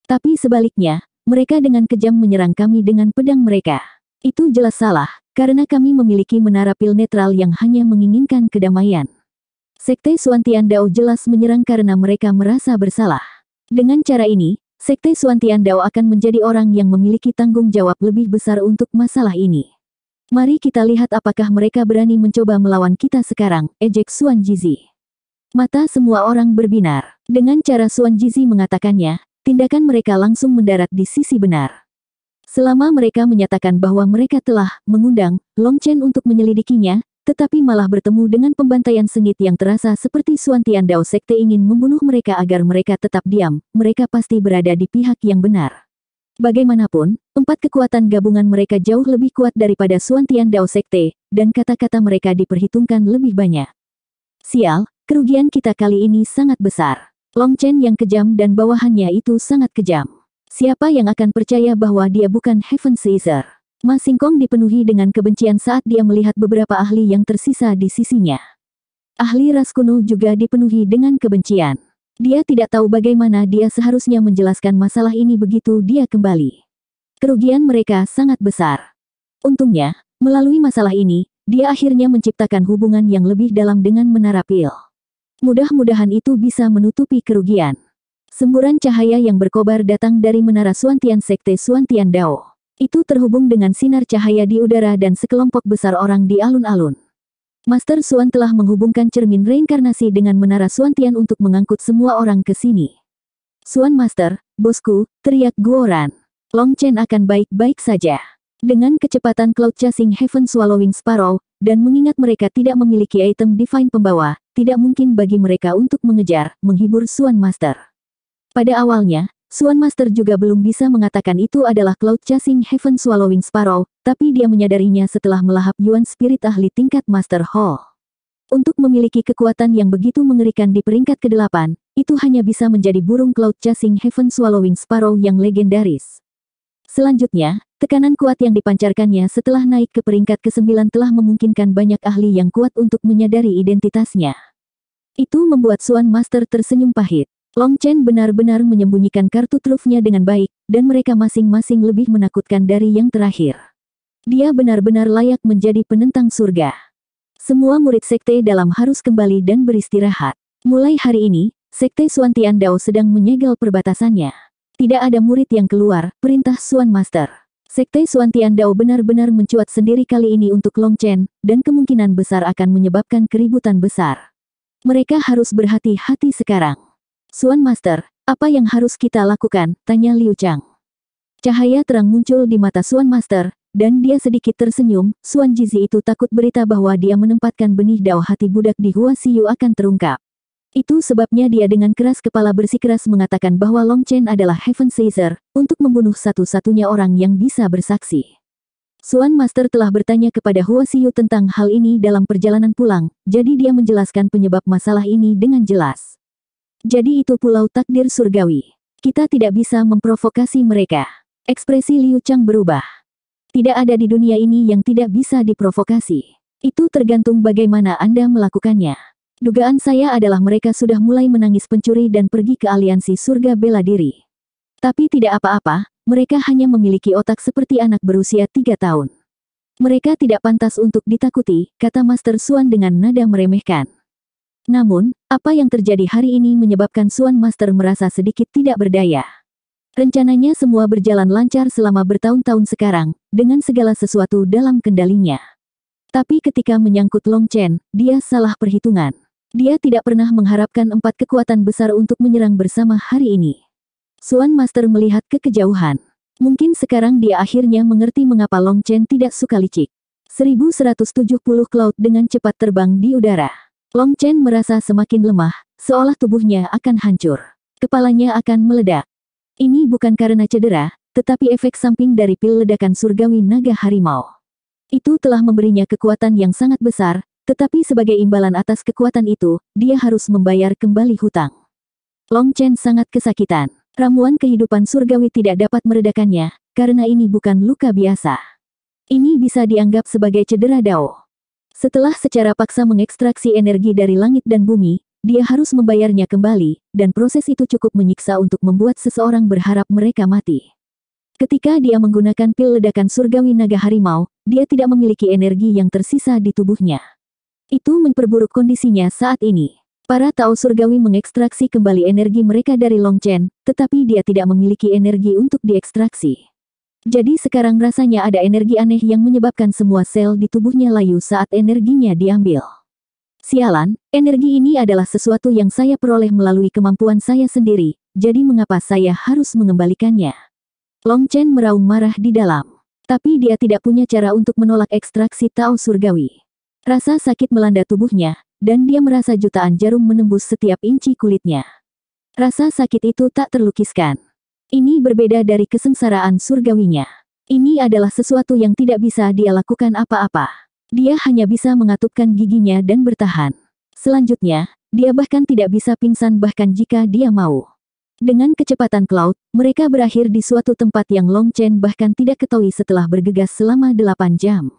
Tapi sebaliknya, mereka dengan kejam menyerang kami dengan pedang mereka. Itu jelas salah, karena kami memiliki menara pil netral yang hanya menginginkan kedamaian. Sekte Suantian Dao jelas menyerang karena mereka merasa bersalah. Dengan cara ini, Sekte Suantian Dao akan menjadi orang yang memiliki tanggung jawab lebih besar untuk masalah ini. Mari kita lihat apakah mereka berani mencoba melawan kita sekarang, ejek Suan Jizi. Mata semua orang berbinar. Dengan cara Suan Jizi mengatakannya, tindakan mereka langsung mendarat di sisi benar. Selama mereka menyatakan bahwa mereka telah mengundang Long Chen untuk menyelidikinya, tetapi malah bertemu dengan pembantaian sengit yang terasa seperti Suantian Dao Sekte ingin membunuh mereka agar mereka tetap diam, mereka pasti berada di pihak yang benar. Bagaimanapun, empat kekuatan gabungan mereka jauh lebih kuat daripada Suantian Dao Sekte, dan kata-kata mereka diperhitungkan lebih banyak. Sial, kerugian kita kali ini sangat besar. Long Chen yang kejam dan bawahannya itu sangat kejam. Siapa yang akan percaya bahwa dia bukan Heaven Caesar? Ma Singkong dipenuhi dengan kebencian saat dia melihat beberapa ahli yang tersisa di sisinya. Ahli ras kuno juga dipenuhi dengan kebencian. Dia tidak tahu bagaimana dia seharusnya menjelaskan masalah ini begitu dia kembali. Kerugian mereka sangat besar. Untungnya, melalui masalah ini, dia akhirnya menciptakan hubungan yang lebih dalam dengan menara pil. Mudah-mudahan itu bisa menutupi kerugian. Semburan cahaya yang berkobar datang dari menara Suantian Sekte Suantian Dao. Itu terhubung dengan sinar cahaya di udara dan sekelompok besar orang di alun-alun. Master Suan telah menghubungkan cermin reinkarnasi dengan menara Suantian untuk mengangkut semua orang ke sini. Suan Master, bosku, teriak Guoran. Long Chen akan baik-baik saja. Dengan kecepatan Cloud Chasing Heaven Swallowing Sparrow, dan mengingat mereka tidak memiliki item Divine Pembawa, tidak mungkin bagi mereka untuk mengejar, menghibur Swan Master. Pada awalnya, Swan Master juga belum bisa mengatakan itu adalah Cloud Chasing Heaven Swallowing Sparrow, tapi dia menyadarinya setelah melahap Yuan Spirit ahli tingkat Master Hall. Untuk memiliki kekuatan yang begitu mengerikan di peringkat ke-8, itu hanya bisa menjadi burung Cloud Chasing Heaven Swallowing Sparrow yang legendaris. Selanjutnya, Tekanan kuat yang dipancarkannya setelah naik ke peringkat ke-9 telah memungkinkan banyak ahli yang kuat untuk menyadari identitasnya. Itu membuat Suan Master tersenyum pahit. Long Chen benar-benar menyembunyikan kartu trufnya dengan baik, dan mereka masing-masing lebih menakutkan dari yang terakhir. Dia benar-benar layak menjadi penentang surga. Semua murid sekte dalam harus kembali dan beristirahat. Mulai hari ini, sekte Suan Dao sedang menyegel perbatasannya. Tidak ada murid yang keluar, perintah Suan Master. Sekte Suantian Dao benar-benar mencuat sendiri kali ini untuk Long Chen, dan kemungkinan besar akan menyebabkan keributan besar. Mereka harus berhati-hati sekarang. Suan Master, apa yang harus kita lakukan? Tanya Liu Chang. Cahaya terang muncul di mata Suan Master, dan dia sedikit tersenyum, Suan Jizi itu takut berita bahwa dia menempatkan benih dao hati budak di Hua Siyu akan terungkap. Itu sebabnya dia dengan keras kepala bersikeras mengatakan bahwa Long Chen adalah Heaven Caesar, untuk membunuh satu-satunya orang yang bisa bersaksi. Suan Master telah bertanya kepada Hua Xiu tentang hal ini dalam perjalanan pulang, jadi dia menjelaskan penyebab masalah ini dengan jelas. Jadi itu pulau takdir surgawi. Kita tidak bisa memprovokasi mereka. Ekspresi Liu Chang berubah. Tidak ada di dunia ini yang tidak bisa diprovokasi. Itu tergantung bagaimana Anda melakukannya. Dugaan saya adalah mereka sudah mulai menangis pencuri dan pergi ke aliansi surga bela diri. Tapi tidak apa-apa, mereka hanya memiliki otak seperti anak berusia tiga tahun. Mereka tidak pantas untuk ditakuti, kata Master Suan dengan nada meremehkan. Namun, apa yang terjadi hari ini menyebabkan Suan Master merasa sedikit tidak berdaya. Rencananya semua berjalan lancar selama bertahun-tahun sekarang, dengan segala sesuatu dalam kendalinya. Tapi ketika menyangkut Long Chen, dia salah perhitungan. Dia tidak pernah mengharapkan empat kekuatan besar untuk menyerang bersama hari ini. Suan Master melihat ke kejauhan. Mungkin sekarang dia akhirnya mengerti mengapa Long Chen tidak suka licik. 1170 Cloud dengan cepat terbang di udara. Long Chen merasa semakin lemah, seolah tubuhnya akan hancur. Kepalanya akan meledak. Ini bukan karena cedera, tetapi efek samping dari pil ledakan surgawi naga harimau. Itu telah memberinya kekuatan yang sangat besar, tetapi sebagai imbalan atas kekuatan itu, dia harus membayar kembali hutang. Long Chen sangat kesakitan. Ramuan kehidupan surgawi tidak dapat meredakannya, karena ini bukan luka biasa. Ini bisa dianggap sebagai cedera dao. Setelah secara paksa mengekstraksi energi dari langit dan bumi, dia harus membayarnya kembali, dan proses itu cukup menyiksa untuk membuat seseorang berharap mereka mati. Ketika dia menggunakan pil ledakan surgawi naga harimau, dia tidak memiliki energi yang tersisa di tubuhnya. Itu memperburuk kondisinya saat ini. Para Tao Surgawi mengekstraksi kembali energi mereka dari Long Chen, tetapi dia tidak memiliki energi untuk diekstraksi. Jadi sekarang rasanya ada energi aneh yang menyebabkan semua sel di tubuhnya layu saat energinya diambil. Sialan, energi ini adalah sesuatu yang saya peroleh melalui kemampuan saya sendiri, jadi mengapa saya harus mengembalikannya? Long Chen meraung marah di dalam. Tapi dia tidak punya cara untuk menolak ekstraksi Tao Surgawi. Rasa sakit melanda tubuhnya, dan dia merasa jutaan jarum menembus setiap inci kulitnya. Rasa sakit itu tak terlukiskan. Ini berbeda dari kesengsaraan surgawinya. Ini adalah sesuatu yang tidak bisa dia lakukan apa-apa. Dia hanya bisa mengatupkan giginya dan bertahan. Selanjutnya, dia bahkan tidak bisa pingsan bahkan jika dia mau. Dengan kecepatan cloud, mereka berakhir di suatu tempat yang Long Chen bahkan tidak ketahui setelah bergegas selama 8 jam.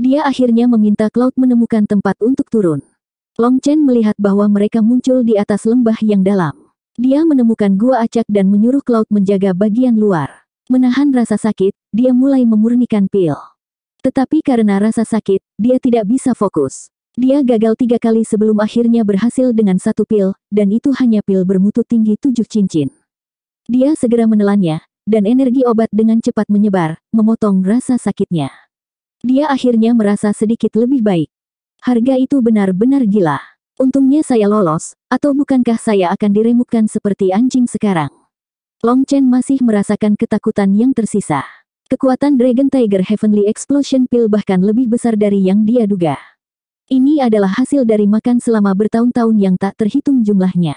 Dia akhirnya meminta Cloud menemukan tempat untuk turun. Long Chen melihat bahwa mereka muncul di atas lembah yang dalam. Dia menemukan gua acak dan menyuruh Cloud menjaga bagian luar. Menahan rasa sakit, dia mulai memurnikan pil. Tetapi karena rasa sakit, dia tidak bisa fokus. Dia gagal tiga kali sebelum akhirnya berhasil dengan satu pil, dan itu hanya pil bermutu tinggi tujuh cincin. Dia segera menelannya, dan energi obat dengan cepat menyebar, memotong rasa sakitnya. Dia akhirnya merasa sedikit lebih baik. Harga itu benar-benar gila. Untungnya saya lolos, atau bukankah saya akan diremukkan seperti anjing sekarang? Long Chen masih merasakan ketakutan yang tersisa. Kekuatan Dragon Tiger Heavenly Explosion Pill bahkan lebih besar dari yang dia duga. Ini adalah hasil dari makan selama bertahun-tahun yang tak terhitung jumlahnya.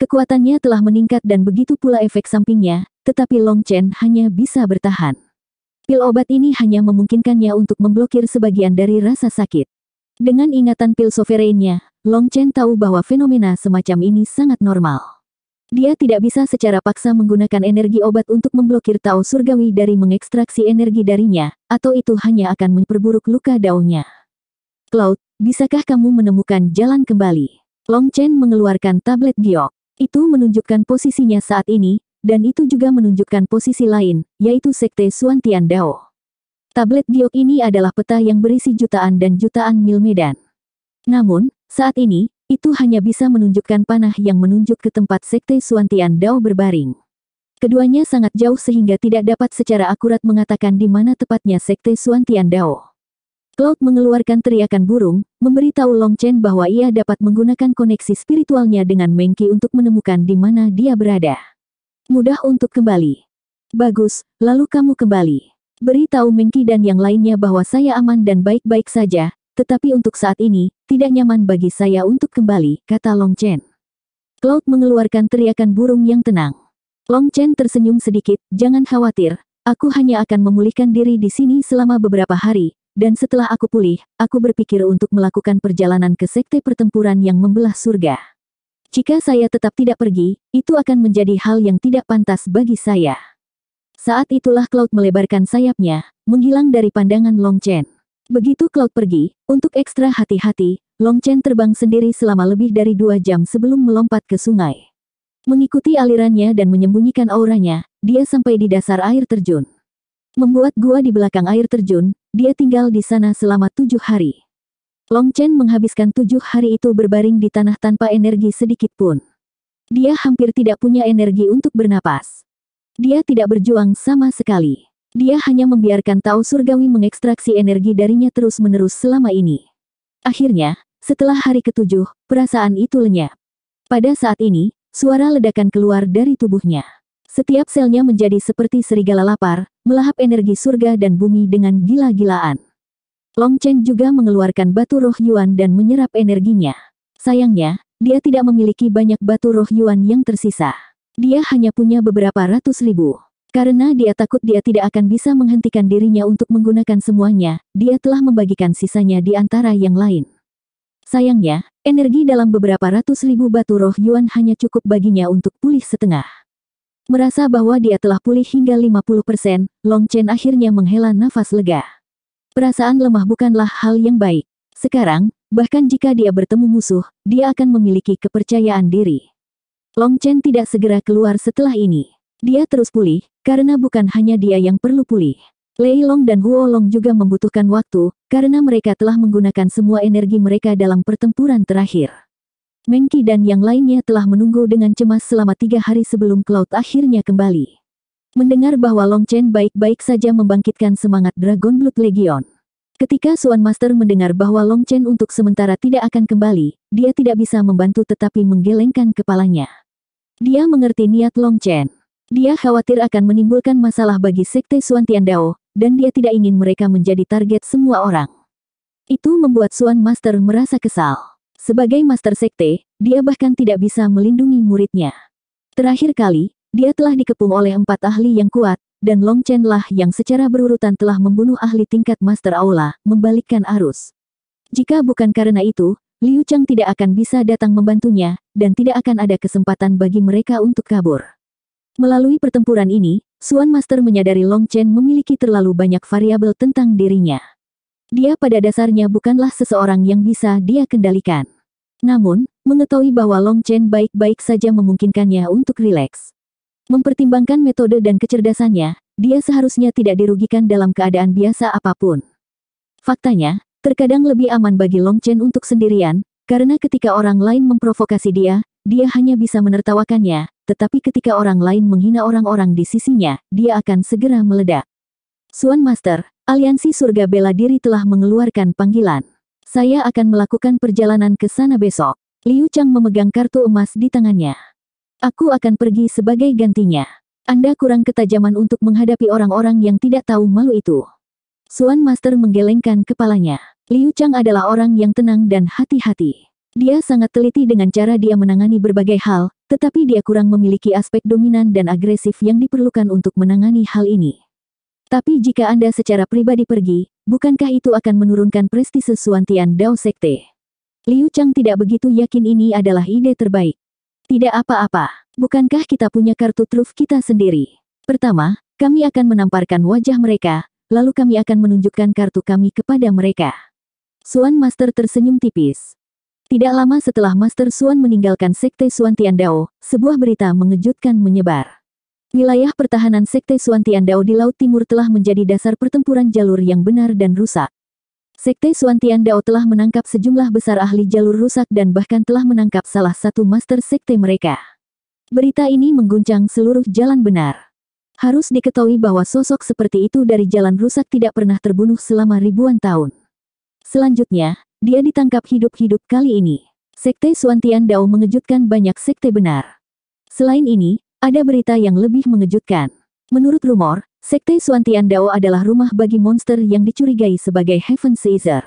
Kekuatannya telah meningkat dan begitu pula efek sampingnya, tetapi Long Chen hanya bisa bertahan. Pil obat ini hanya memungkinkannya untuk memblokir sebagian dari rasa sakit. Dengan ingatan pil sovereignnya, Long Chen tahu bahwa fenomena semacam ini sangat normal. Dia tidak bisa secara paksa menggunakan energi obat untuk memblokir Tao Surgawi dari mengekstraksi energi darinya, atau itu hanya akan memperburuk luka daunnya. Cloud, bisakah kamu menemukan jalan kembali? Long Chen mengeluarkan tablet giok. Itu menunjukkan posisinya saat ini, dan itu juga menunjukkan posisi lain, yaitu Sekte Suantian Dao. Tablet giok ini adalah peta yang berisi jutaan dan jutaan mil medan. Namun, saat ini, itu hanya bisa menunjukkan panah yang menunjuk ke tempat Sekte Suantian Dao berbaring. Keduanya sangat jauh sehingga tidak dapat secara akurat mengatakan di mana tepatnya sekte Suantian Dao. Cloud mengeluarkan teriakan burung, memberitahu Long Chen bahwa ia dapat menggunakan koneksi spiritualnya dengan Mengki untuk menemukan di mana dia berada. Mudah untuk kembali. Bagus, lalu kamu kembali. Beritahu Mengki dan yang lainnya bahwa saya aman dan baik-baik saja, tetapi untuk saat ini, tidak nyaman bagi saya untuk kembali, kata Long Chen. Cloud mengeluarkan teriakan burung yang tenang. Long Chen tersenyum sedikit, jangan khawatir, aku hanya akan memulihkan diri di sini selama beberapa hari, dan setelah aku pulih, aku berpikir untuk melakukan perjalanan ke sekte pertempuran yang membelah surga. Jika saya tetap tidak pergi, itu akan menjadi hal yang tidak pantas bagi saya. Saat itulah Cloud melebarkan sayapnya, menghilang dari pandangan Long Chen. Begitu Cloud pergi, untuk ekstra hati-hati, Long Chen terbang sendiri selama lebih dari dua jam sebelum melompat ke sungai. Mengikuti alirannya dan menyembunyikan auranya, dia sampai di dasar air terjun. Membuat gua di belakang air terjun, dia tinggal di sana selama tujuh hari. Long Chen menghabiskan tujuh hari itu berbaring di tanah tanpa energi sedikit pun. Dia hampir tidak punya energi untuk bernapas. Dia tidak berjuang sama sekali. Dia hanya membiarkan Tao Surgawi mengekstraksi energi darinya terus-menerus selama ini. Akhirnya, setelah hari ketujuh, perasaan itu lenyap. Pada saat ini, suara ledakan keluar dari tubuhnya. Setiap selnya menjadi seperti serigala lapar, melahap energi surga dan bumi dengan gila-gilaan. Long Chen juga mengeluarkan batu roh Yuan dan menyerap energinya. Sayangnya, dia tidak memiliki banyak batu roh Yuan yang tersisa. Dia hanya punya beberapa ratus ribu. Karena dia takut dia tidak akan bisa menghentikan dirinya untuk menggunakan semuanya, dia telah membagikan sisanya di antara yang lain. Sayangnya, energi dalam beberapa ratus ribu batu roh Yuan hanya cukup baginya untuk pulih setengah. Merasa bahwa dia telah pulih hingga 50%, Long Chen akhirnya menghela nafas lega. Perasaan lemah bukanlah hal yang baik. Sekarang, bahkan jika dia bertemu musuh, dia akan memiliki kepercayaan diri. Long Chen tidak segera keluar setelah ini. Dia terus pulih, karena bukan hanya dia yang perlu pulih. Lei Long dan Huo Long juga membutuhkan waktu, karena mereka telah menggunakan semua energi mereka dalam pertempuran terakhir. Mengki dan yang lainnya telah menunggu dengan cemas selama tiga hari sebelum Cloud akhirnya kembali. Mendengar bahwa Long Chen baik-baik saja membangkitkan semangat Dragon Blood Legion. Ketika Suan Master mendengar bahwa Long Chen untuk sementara tidak akan kembali, dia tidak bisa membantu tetapi menggelengkan kepalanya. Dia mengerti niat Long Chen. Dia khawatir akan menimbulkan masalah bagi sekte Suan Tiandao, dan dia tidak ingin mereka menjadi target semua orang. Itu membuat Suan Master merasa kesal. Sebagai Master Sekte, dia bahkan tidak bisa melindungi muridnya. Terakhir kali, dia telah dikepung oleh empat ahli yang kuat, dan Long Chen lah yang secara berurutan telah membunuh ahli tingkat Master Aula, membalikkan arus. Jika bukan karena itu, Liu Chang tidak akan bisa datang membantunya, dan tidak akan ada kesempatan bagi mereka untuk kabur. Melalui pertempuran ini, Suan Master menyadari Long Chen memiliki terlalu banyak variabel tentang dirinya. Dia pada dasarnya bukanlah seseorang yang bisa dia kendalikan. Namun, mengetahui bahwa Long Chen baik-baik saja memungkinkannya untuk rileks. Mempertimbangkan metode dan kecerdasannya, dia seharusnya tidak dirugikan dalam keadaan biasa apapun. Faktanya, terkadang lebih aman bagi Long Chen untuk sendirian, karena ketika orang lain memprovokasi dia, dia hanya bisa menertawakannya, tetapi ketika orang lain menghina orang-orang di sisinya, dia akan segera meledak. Suan Master, Aliansi Surga Bela Diri telah mengeluarkan panggilan. Saya akan melakukan perjalanan ke sana besok. Liu Chang memegang kartu emas di tangannya. Aku akan pergi sebagai gantinya. Anda kurang ketajaman untuk menghadapi orang-orang yang tidak tahu malu itu. Suan Master menggelengkan kepalanya. Liu Chang adalah orang yang tenang dan hati-hati. Dia sangat teliti dengan cara dia menangani berbagai hal, tetapi dia kurang memiliki aspek dominan dan agresif yang diperlukan untuk menangani hal ini. Tapi jika Anda secara pribadi pergi, bukankah itu akan menurunkan prestise Suantian Dao Sekte? Liu Chang tidak begitu yakin ini adalah ide terbaik. Tidak apa-apa. Bukankah kita punya kartu truf kita sendiri? Pertama, kami akan menamparkan wajah mereka, lalu kami akan menunjukkan kartu kami kepada mereka. Suan Master tersenyum tipis. Tidak lama setelah Master Suan meninggalkan Sekte Suan Tiandao, sebuah berita mengejutkan menyebar. Wilayah pertahanan Sekte Suan Tiandao di Laut Timur telah menjadi dasar pertempuran jalur yang benar dan rusak. Sekte Suantian Dao telah menangkap sejumlah besar ahli jalur rusak dan bahkan telah menangkap salah satu master sekte mereka. Berita ini mengguncang seluruh jalan benar. Harus diketahui bahwa sosok seperti itu dari jalan rusak tidak pernah terbunuh selama ribuan tahun. Selanjutnya, dia ditangkap hidup-hidup kali ini. Sekte Suantian Dao mengejutkan banyak sekte benar. Selain ini, ada berita yang lebih mengejutkan. Menurut rumor, Sekte Suantian Dao adalah rumah bagi monster yang dicurigai sebagai Heaven Caesar.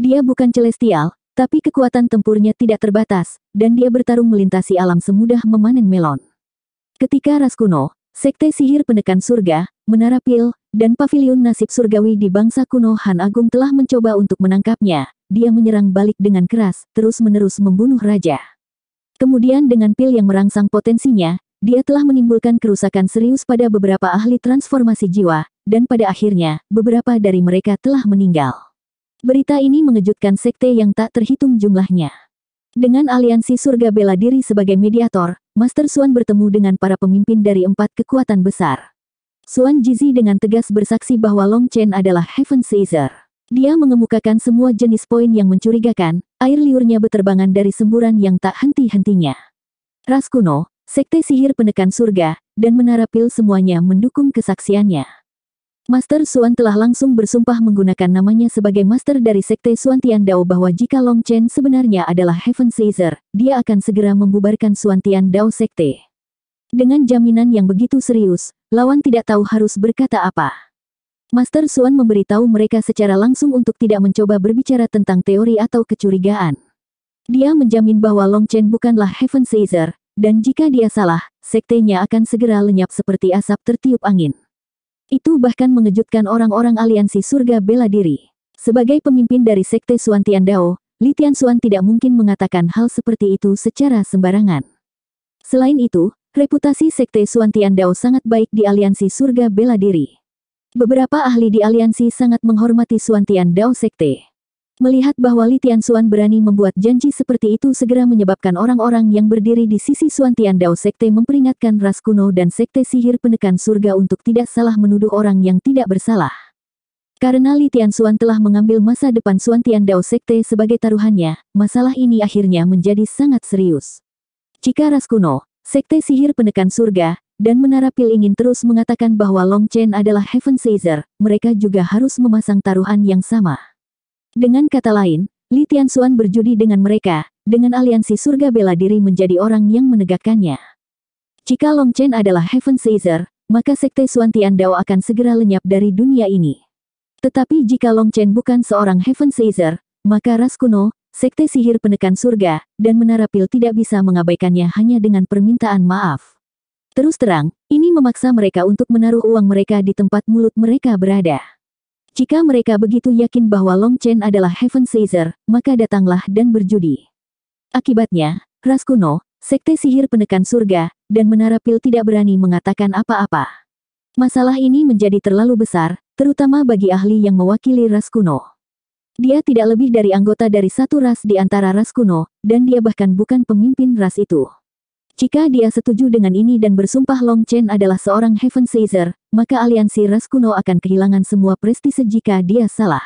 Dia bukan celestial, tapi kekuatan tempurnya tidak terbatas, dan dia bertarung melintasi alam semudah memanen melon. Ketika ras kuno, Sekte Sihir Penekan Surga, Menara Pil, dan Pavilion Nasib Surgawi di bangsa kuno Han Agung telah mencoba untuk menangkapnya. Dia menyerang balik dengan keras, terus-menerus membunuh raja. Kemudian dengan pil yang merangsang potensinya, dia telah menimbulkan kerusakan serius pada beberapa ahli transformasi jiwa, dan pada akhirnya, beberapa dari mereka telah meninggal. Berita ini mengejutkan sekte yang tak terhitung jumlahnya. Dengan aliansi surga bela diri sebagai mediator, Master Suan bertemu dengan para pemimpin dari empat kekuatan besar. Suan Jizi dengan tegas bersaksi bahwa Long Chen adalah Heaven Caesar. Dia mengemukakan semua jenis poin yang mencurigakan, air liurnya beterbangan dari semburan yang tak henti-hentinya. Ras kuno, Sekte sihir penekan surga, dan menara pil semuanya mendukung kesaksiannya. Master Suan telah langsung bersumpah menggunakan namanya sebagai master dari sekte Suan Dao bahwa jika Long Chen sebenarnya adalah Heaven Caesar, dia akan segera membubarkan Suan Dao sekte. Dengan jaminan yang begitu serius, lawan tidak tahu harus berkata apa. Master Suan memberitahu mereka secara langsung untuk tidak mencoba berbicara tentang teori atau kecurigaan. Dia menjamin bahwa Long Chen bukanlah Heaven Caesar, dan jika dia salah, sektenya akan segera lenyap seperti asap tertiup angin. Itu bahkan mengejutkan orang-orang aliansi surga bela diri. Sebagai pemimpin dari sekte Suan Dao, Li Suan tidak mungkin mengatakan hal seperti itu secara sembarangan. Selain itu, reputasi sekte Suan Dao sangat baik di aliansi surga bela diri. Beberapa ahli di aliansi sangat menghormati Suan Dao sekte. Melihat bahwa Li Tianxuan berani membuat janji seperti itu segera menyebabkan orang-orang yang berdiri di sisi Xuan Dao Sekte memperingatkan ras kuno dan Sekte Sihir Penekan Surga untuk tidak salah menuduh orang yang tidak bersalah. Karena Li Tianxuan telah mengambil masa depan Xuan Dao Sekte sebagai taruhannya, masalah ini akhirnya menjadi sangat serius. Jika ras kuno, Sekte Sihir Penekan Surga, dan Menara Pil ingin terus mengatakan bahwa Long Chen adalah Heaven Caesar, mereka juga harus memasang taruhan yang sama. Dengan kata lain, Li Tianxuan berjudi dengan mereka, dengan aliansi surga bela diri menjadi orang yang menegakkannya. Jika Long Chen adalah Heaven Caesar, maka sekte Xuan Tian Dao akan segera lenyap dari dunia ini. Tetapi jika Long Chen bukan seorang Heaven Caesar, maka ras kuno, sekte sihir penekan surga, dan menara pil tidak bisa mengabaikannya hanya dengan permintaan maaf. Terus terang, ini memaksa mereka untuk menaruh uang mereka di tempat mulut mereka berada. Jika mereka begitu yakin bahwa Long Chen adalah Heaven Caesar, maka datanglah dan berjudi. Akibatnya, ras kuno, sekte sihir penekan surga, dan menara pil tidak berani mengatakan apa-apa. Masalah ini menjadi terlalu besar, terutama bagi ahli yang mewakili ras kuno. Dia tidak lebih dari anggota dari satu ras di antara ras kuno, dan dia bahkan bukan pemimpin ras itu. Jika dia setuju dengan ini dan bersumpah Long Chen adalah seorang Heaven Caesar, maka aliansi Ras Kuno akan kehilangan semua prestise jika dia salah.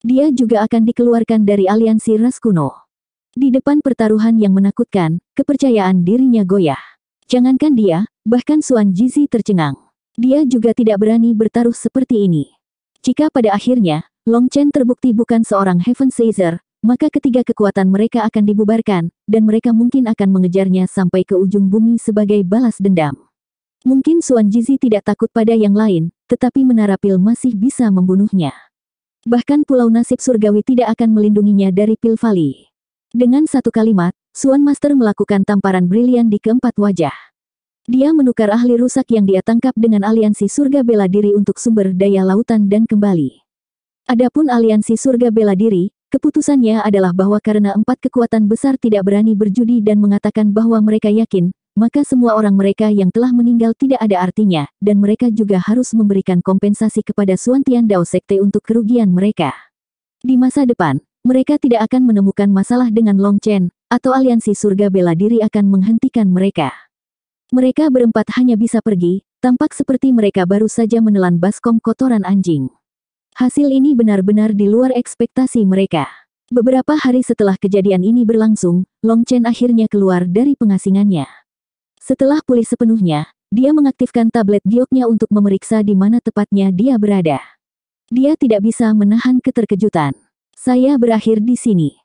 Dia juga akan dikeluarkan dari aliansi Ras Kuno. Di depan pertaruhan yang menakutkan, kepercayaan dirinya goyah. Jangankan dia, bahkan Suan Jizi tercengang. Dia juga tidak berani bertaruh seperti ini. Jika pada akhirnya, Long Chen terbukti bukan seorang Heaven Caesar, maka ketiga kekuatan mereka akan dibubarkan, dan mereka mungkin akan mengejarnya sampai ke ujung bumi sebagai balas dendam. Mungkin Suan Jizi tidak takut pada yang lain, tetapi menara pil masih bisa membunuhnya. Bahkan pulau nasib surgawi tidak akan melindunginya dari pil vali. Dengan satu kalimat, Suan Master melakukan tamparan brilian di keempat wajah. Dia menukar ahli rusak yang dia tangkap dengan aliansi surga bela diri untuk sumber daya lautan dan kembali. Adapun aliansi surga bela diri, Keputusannya adalah bahwa karena empat kekuatan besar tidak berani berjudi dan mengatakan bahwa mereka yakin, maka semua orang mereka yang telah meninggal tidak ada artinya, dan mereka juga harus memberikan kompensasi kepada Suantian Dao Sekte untuk kerugian mereka. Di masa depan, mereka tidak akan menemukan masalah dengan Long Chen, atau aliansi surga bela diri akan menghentikan mereka. Mereka berempat hanya bisa pergi, tampak seperti mereka baru saja menelan baskom kotoran anjing. Hasil ini benar-benar di luar ekspektasi mereka. Beberapa hari setelah kejadian ini berlangsung, Long Chen akhirnya keluar dari pengasingannya. Setelah pulih sepenuhnya, dia mengaktifkan tablet gioknya untuk memeriksa di mana tepatnya dia berada. Dia tidak bisa menahan keterkejutan. Saya berakhir di sini.